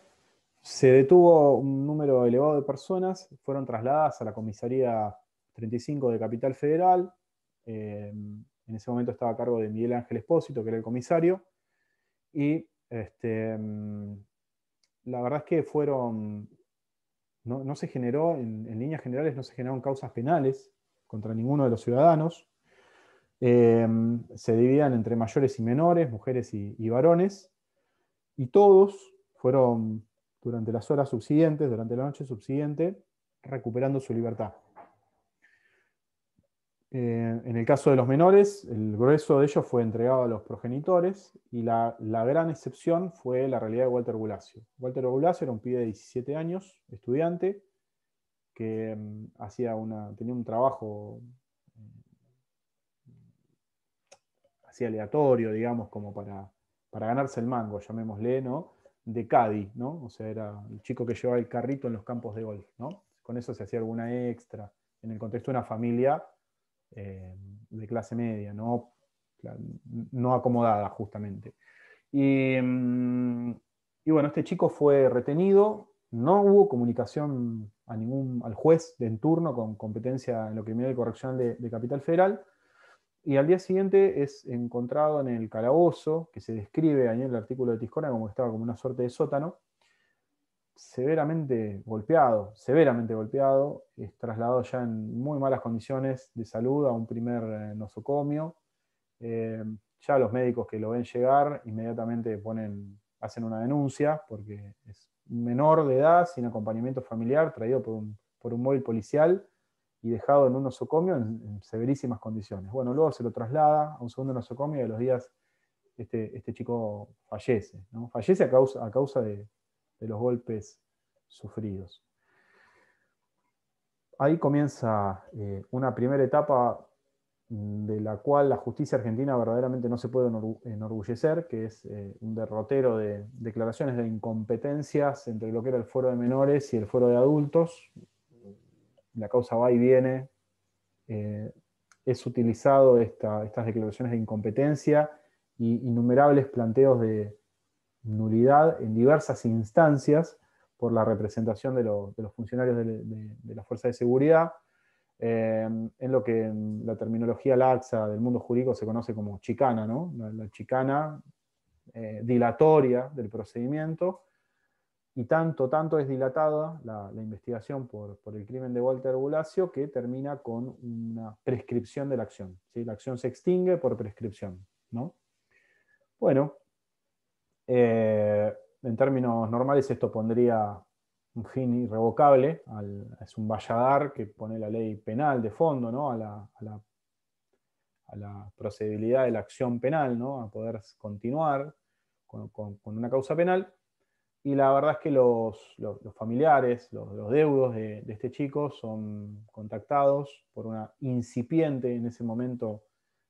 se detuvo un número elevado de personas, fueron trasladadas a la comisaría 35 de Capital Federal, eh, en ese momento estaba a cargo de Miguel Ángel Espósito, que era el comisario, y este, mm, la verdad es que fueron, no, se generó, en, líneas generales no se generaron causas penales contra ninguno de los ciudadanos, Em, se dividían entre mayores y menores, mujeres y, varones, y todos fueron, durante las horas subsiguientes, durante la noche subsiguiente, recuperando su libertad. Eh, en el caso de los menores, el grueso de ellos fue entregado a los progenitores y la, gran excepción fue la realidad de Walter Bulacio. Walter Bulacio era un pibe de 17 años, estudiante, que em, hacía una, tenía un trabajo aleatorio, digamos, como para, ganarse el mango, llamémosle, ¿no? De Cadi. ¿no? O sea, era el chico que llevaba el carrito en los campos de golf, ¿no? Con eso se hacía alguna extra, en el contexto de una familia eh, de clase media, ¿no? No acomodada, justamente. Mm, y, bueno, este chico fue retenido, no hubo comunicación a ningún, al juez de en turno con competencia en lo criminal y correccional de Capital Federal, y al día siguiente es encontrado en el calabozo, que se describe ahí en el artículo de Tiscona como que estaba como una suerte de sótano, severamente golpeado, severamente golpeado, es trasladado ya en muy malas condiciones de salud a un primer eh, nosocomio. Eh, ya los médicos que lo ven llegar inmediatamente hacen una denuncia porque es menor de edad, sin acompañamiento familiar, traído por un móvil policial y dejado en un nosocomio en, severísimas condiciones. Bueno, luego se lo traslada a un segundo nosocomio y a los días este, este chico fallece. ¿no? Fallece a causa, a causa de, los golpes sufridos. Ahí comienza eh, una primera etapa mm, de la cual la justicia argentina verdaderamente no se puede enorgullecer, que es eh, un derrotero de declaraciones de incompetencias entre lo que era el foro de menores y el foro de adultos, la causa va y viene, eh, es utilizado estas declaraciones de incompetencia y innumerables planteos de nulidad en diversas instancias por la representación de, los funcionarios de, la Fuerza de Seguridad, eh, en lo que la terminología laxa del mundo jurídico se conoce como chicana, la, chicana eh, dilatoria del procedimiento, y tanto, tanto es dilatada la, investigación por, el crimen de Walter Bulacio que termina con una prescripción de la acción. ¿sí? La acción se extingue por prescripción. Bueno, eh, en términos normales esto pondría un fin irrevocable, es un valladar que pone la ley penal de fondo a, la, procedibilidad de la acción penal, ¿no? a poder continuar con una causa penal y la verdad es que los, familiares, los, deudos de, este chico son contactados por una incipiente en ese momento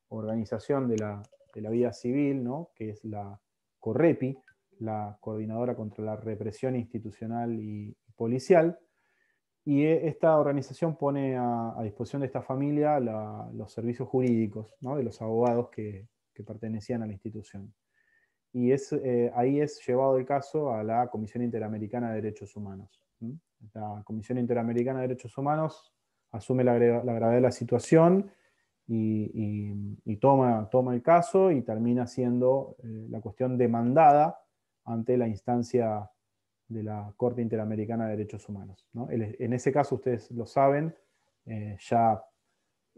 organización de la, vida civil, ¿no? que es la CORREPI, la Coordinadora contra la Represión Institucional y Policial. Y e, esta organización pone a, disposición de esta familia los servicios jurídicos ¿no? de los abogados que pertenecían a la institución y es, eh, ahí es llevado el caso a la Comisión Interamericana de Derechos Humanos. La Comisión Interamericana de Derechos Humanos asume la, gravedad de la situación y, toma, toma, el caso y termina siendo eh, la cuestión demandada ante la instancia de la Corte Interamericana de Derechos Humanos. En ese caso, ustedes lo saben, eh, ya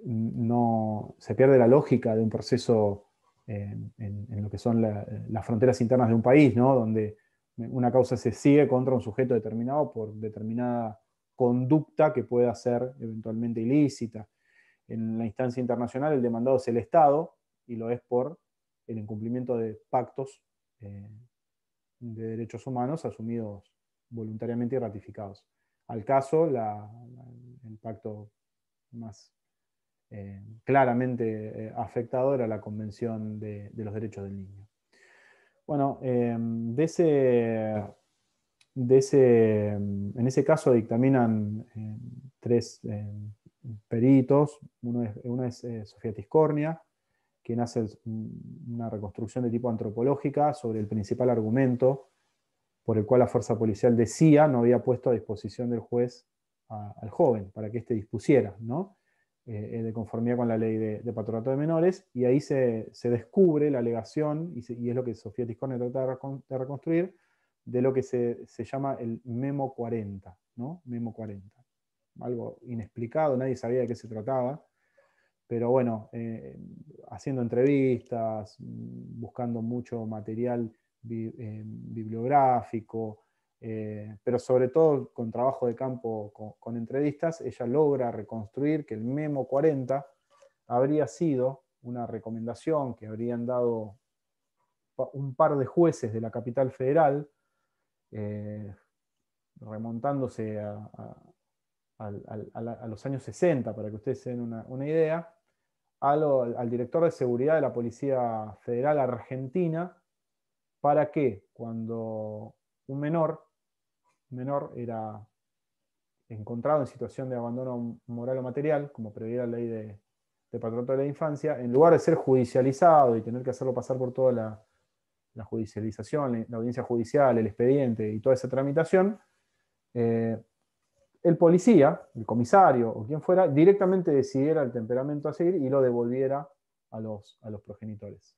no se pierde la lógica de un proceso en, lo que son las fronteras internas de un país, ¿no? donde una causa se sigue contra un sujeto determinado por determinada conducta que pueda ser eventualmente ilícita. En la instancia internacional el demandado es el Estado y lo es por el incumplimiento de pactos eh, de derechos humanos asumidos voluntariamente y ratificados. Al caso, el pacto más eh, claramente eh, afectado era la Convención de, los Derechos del Niño. Bueno, eh, de ese, de ese, en ese caso dictaminan tres peritos. Uno es, Sofía Tiscornia, quien hace una reconstrucción de tipo antropológica sobre el principal argumento por el cual la fuerza policial decía no había puesto a disposición del juez al joven para que éste dispusiera, ¿no? Eh, eh, de conformidad con la ley de, patronato de menores, y ahí se, descubre la alegación, y, es lo que Sofía Tiscone trata de, reconstruir, de lo que se, llama el Memo 40, Memo 40. Algo inexplicado, nadie sabía de qué se trataba, pero bueno, eh, haciendo entrevistas, mm, buscando mucho material bibliográfico, eh, pero sobre todo con trabajo de campo, con, entrevistas, ella logra reconstruir que el Memo 40 habría sido una recomendación que habrían dado un par de jueces de la capital federal, eh, remontándose a, los años 60, para que ustedes se den una, idea, al director de seguridad de la Policía Federal Argentina, para que cuando un menor menor era encontrado en situación de abandono moral o material, como previera la ley de, de de la infancia, en lugar de ser judicializado y tener que hacerlo pasar por toda la, judicialización, la audiencia judicial, el expediente y toda esa tramitación, eh, el policía, el comisario o quien fuera, directamente decidiera el temperamento a seguir y lo devolviera a los, a los progenitores.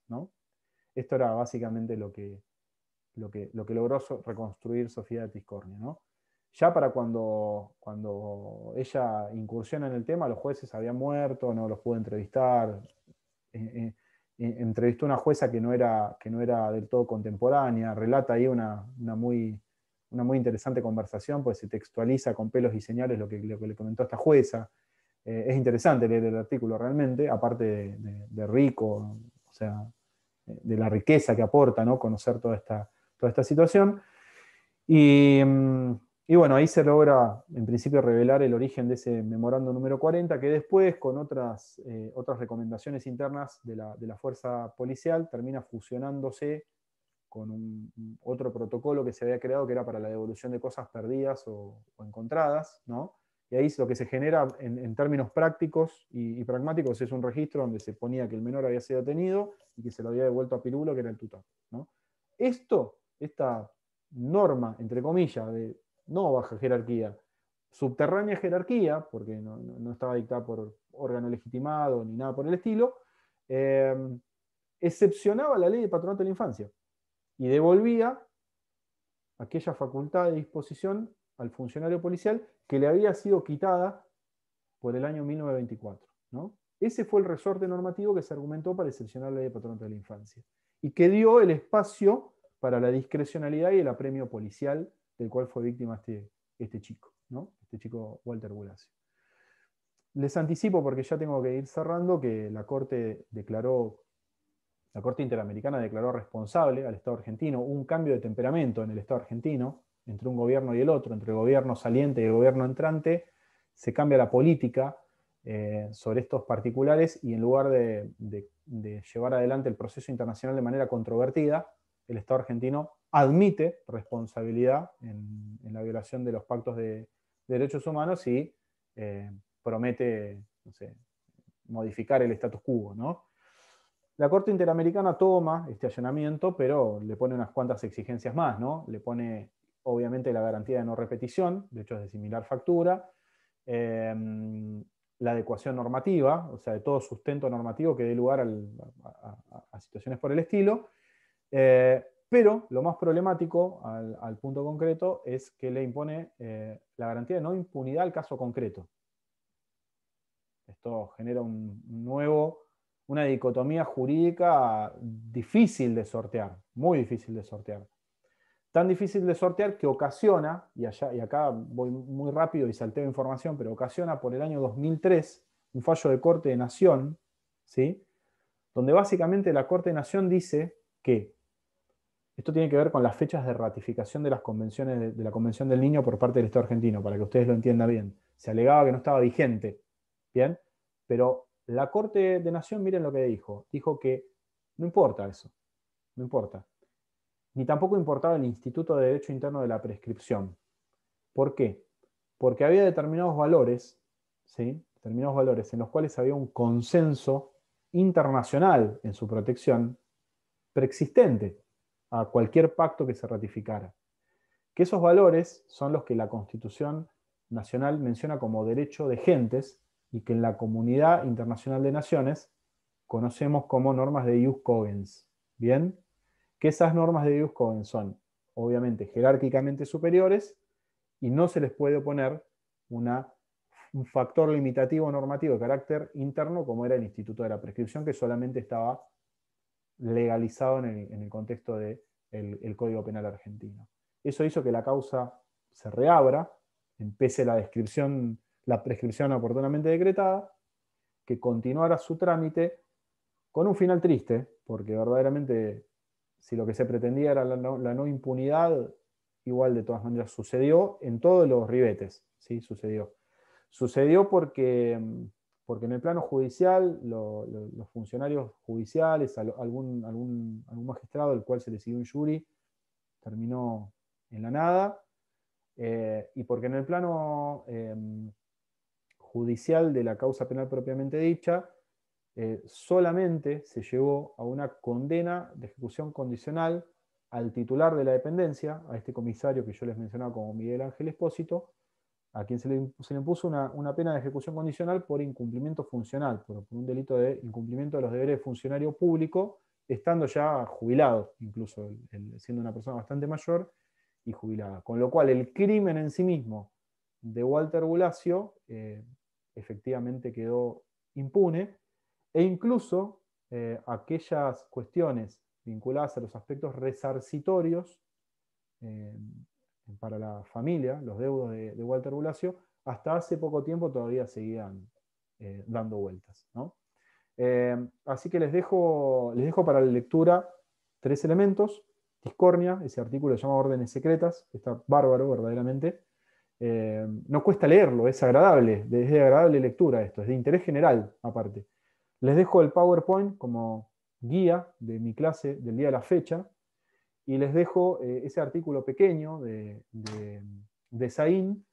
Esto era básicamente lo que, lo que, logró reconstruir Sofía Tiscornia. ¿no? Ya para cuando, ella incursiona en el tema, los jueces habían muerto, no los pudo entrevistar. Eh, eh, eh, entrevistó a una jueza que no, era, que no era del todo contemporánea, relata ahí una, muy, interesante conversación, pues se textualiza con pelos y señales lo que, le comentó esta jueza. es interesante leer el artículo realmente, aparte de, rico, o sea, de la riqueza que aporta, ¿no? Conocer toda esta, toda esta situación. Mm, y, bueno, ahí se logra en principio revelar el origen de ese memorando número 40, que después con otras, eh, otras recomendaciones internas de la, fuerza policial termina fusionándose con un, otro protocolo que se había creado que era para la devolución de cosas perdidas o, encontradas, ¿no? Y ahí lo que se genera en, términos prácticos y, pragmáticos es un registro donde se ponía que el menor había sido detenido y que se lo había devuelto a Pirulo, que era el tutor. Esto esta norma, entre comillas, de no baja jerarquía, subterránea jerarquía, porque no, estaba dictada por órgano legitimado ni nada por el estilo, eh, excepcionaba la ley de patronato de la infancia y devolvía aquella facultad de disposición al funcionario policial que le había sido quitada por el año 1924. ¿no? Ese fue el resorte normativo que se argumentó para excepcionar la ley de patronato de la infancia y que dio el espacio para la discrecionalidad y el apremio policial del cual fue víctima este, este chico, este chico Walter Bulacio. Les anticipo, porque ya tengo que ir cerrando, que la Corte declaró, la Corte Interamericana declaró responsable al Estado argentino un cambio de temperamento en el Estado argentino, entre un gobierno y el otro, entre el gobierno saliente y el gobierno entrante, se cambia la política eh, sobre estos particulares y en lugar de llevar adelante el proceso internacional de manera controvertida, el Estado argentino admite responsabilidad en, la violación de los pactos de, derechos humanos y eh, promete modificar el status quo. La Corte Interamericana toma este allanamiento, pero le pone unas cuantas exigencias más. Le pone, obviamente, la garantía de no repetición, de hecho es de similar factura. Em, la adecuación normativa, o sea, de todo sustento normativo que dé lugar a, situaciones por el estilo, eh, pero lo más problemático al, punto concreto es que le impone eh, la garantía de no impunidad al caso concreto. Esto genera un nuevo, una dicotomía jurídica difícil de sortear, muy difícil de sortear. Tan difícil de sortear que ocasiona, y, allá, y acá voy muy rápido y salteo información, pero ocasiona por el año 2003 un fallo de Corte de Nación, ¿sí? donde básicamente la Corte de Nación dice que esto tiene que ver con las fechas de ratificación de las convenciones de, la Convención del Niño por parte del Estado argentino, para que ustedes lo entiendan bien. Se alegaba que no estaba vigente, ¿bien? Pero la Corte de Nación, miren lo que dijo. Dijo que no importa eso, no importa. Ni tampoco importaba el Instituto de Derecho Interno de la Prescripción. ¿Por qué? Porque había determinados valores, ¿sí? determinados valores en los cuales había un consenso internacional en su protección preexistente a cualquier pacto que se ratificara. Que esos valores son los que la Constitución Nacional menciona como derecho de gentes y que en la Comunidad Internacional de Naciones conocemos como normas de Ius Cogens. ¿Bien? Que esas normas de Ius Cogens son, obviamente, jerárquicamente superiores y no se les puede oponer una, un factor limitativo normativo de carácter interno como era el Instituto de la Prescripción, que solamente estaba legalizado en el, contexto del de el Código Penal argentino. Eso hizo que la causa se reabra, empecé la descripción, la prescripción oportunamente decretada, que continuara su trámite con un final triste, porque verdaderamente si lo que se pretendía era la no, la no impunidad, igual de todas maneras sucedió en todos los ribetes, ¿sí? Sucedió. Sucedió porque mm, porque en el plano judicial, los funcionarios judiciales, algún, magistrado al cual se le siguió un jury, terminó en la nada, eh, y porque en el plano em, judicial de la causa penal propiamente dicha, eh, solamente se llevó a una condena de ejecución condicional al titular de la dependencia, a este comisario que yo les mencionaba como Miguel Ángel Espósito, a quien se le, impuso una, pena de ejecución condicional por incumplimiento funcional, por, un delito de incumplimiento de los deberes de funcionario público, estando ya jubilado, incluso siendo una persona bastante mayor y jubilada. Con lo cual, el crimen en sí mismo de Walter Bulacio eh, efectivamente quedó impune, e incluso eh, aquellas cuestiones vinculadas a los aspectos resarcitorios eh, para la familia, los deudos de, Walter Bulacio, hasta hace poco tiempo todavía seguían eh, dando vueltas. ¿no? Eh, así que les dejo, les dejo para la lectura tres elementos. Discornia, ese artículo se llama Órdenes Secretas, está bárbaro verdaderamente. Eh, no cuesta leerlo, es agradable, es de agradable lectura esto, es de interés general aparte. Les dejo el PowerPoint como guía de mi clase del día de la fecha, y les dejo eh, ese artículo pequeño de, de, Saín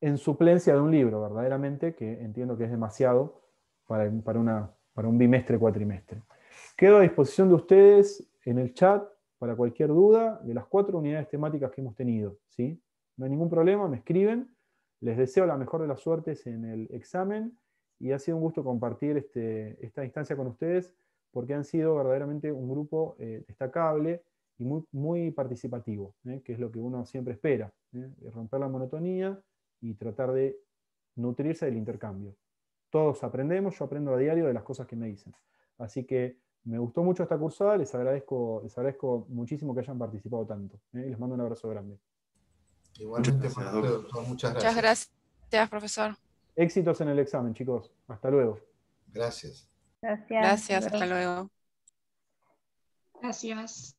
en suplencia de un libro, verdaderamente, que entiendo que es demasiado para, un bimestre, cuatrimestre. Quedo a disposición de ustedes en el chat para cualquier duda de las cuatro unidades temáticas que hemos tenido. ¿sí? No hay ningún problema, me escriben. Les deseo la mejor de las suertes en el examen y ha sido un gusto compartir este, esta instancia con ustedes porque han sido verdaderamente un grupo eh, destacable y muy, participativo, ¿eh? que es lo que uno siempre espera, ¿eh? romper la monotonía y tratar de nutrirse del intercambio. Todos aprendemos, yo aprendo a diario de las cosas que me dicen. Así que me gustó mucho esta cursada, les agradezco, les agradezco muchísimo que hayan participado tanto. ¿eh? les mando un abrazo grande. Igualmente, muchas gracias. Muchas gracias. Muchas gracias, profesor. Éxitos en el examen, chicos. Hasta luego. Gracias. Gracias, hasta luego. Gracias.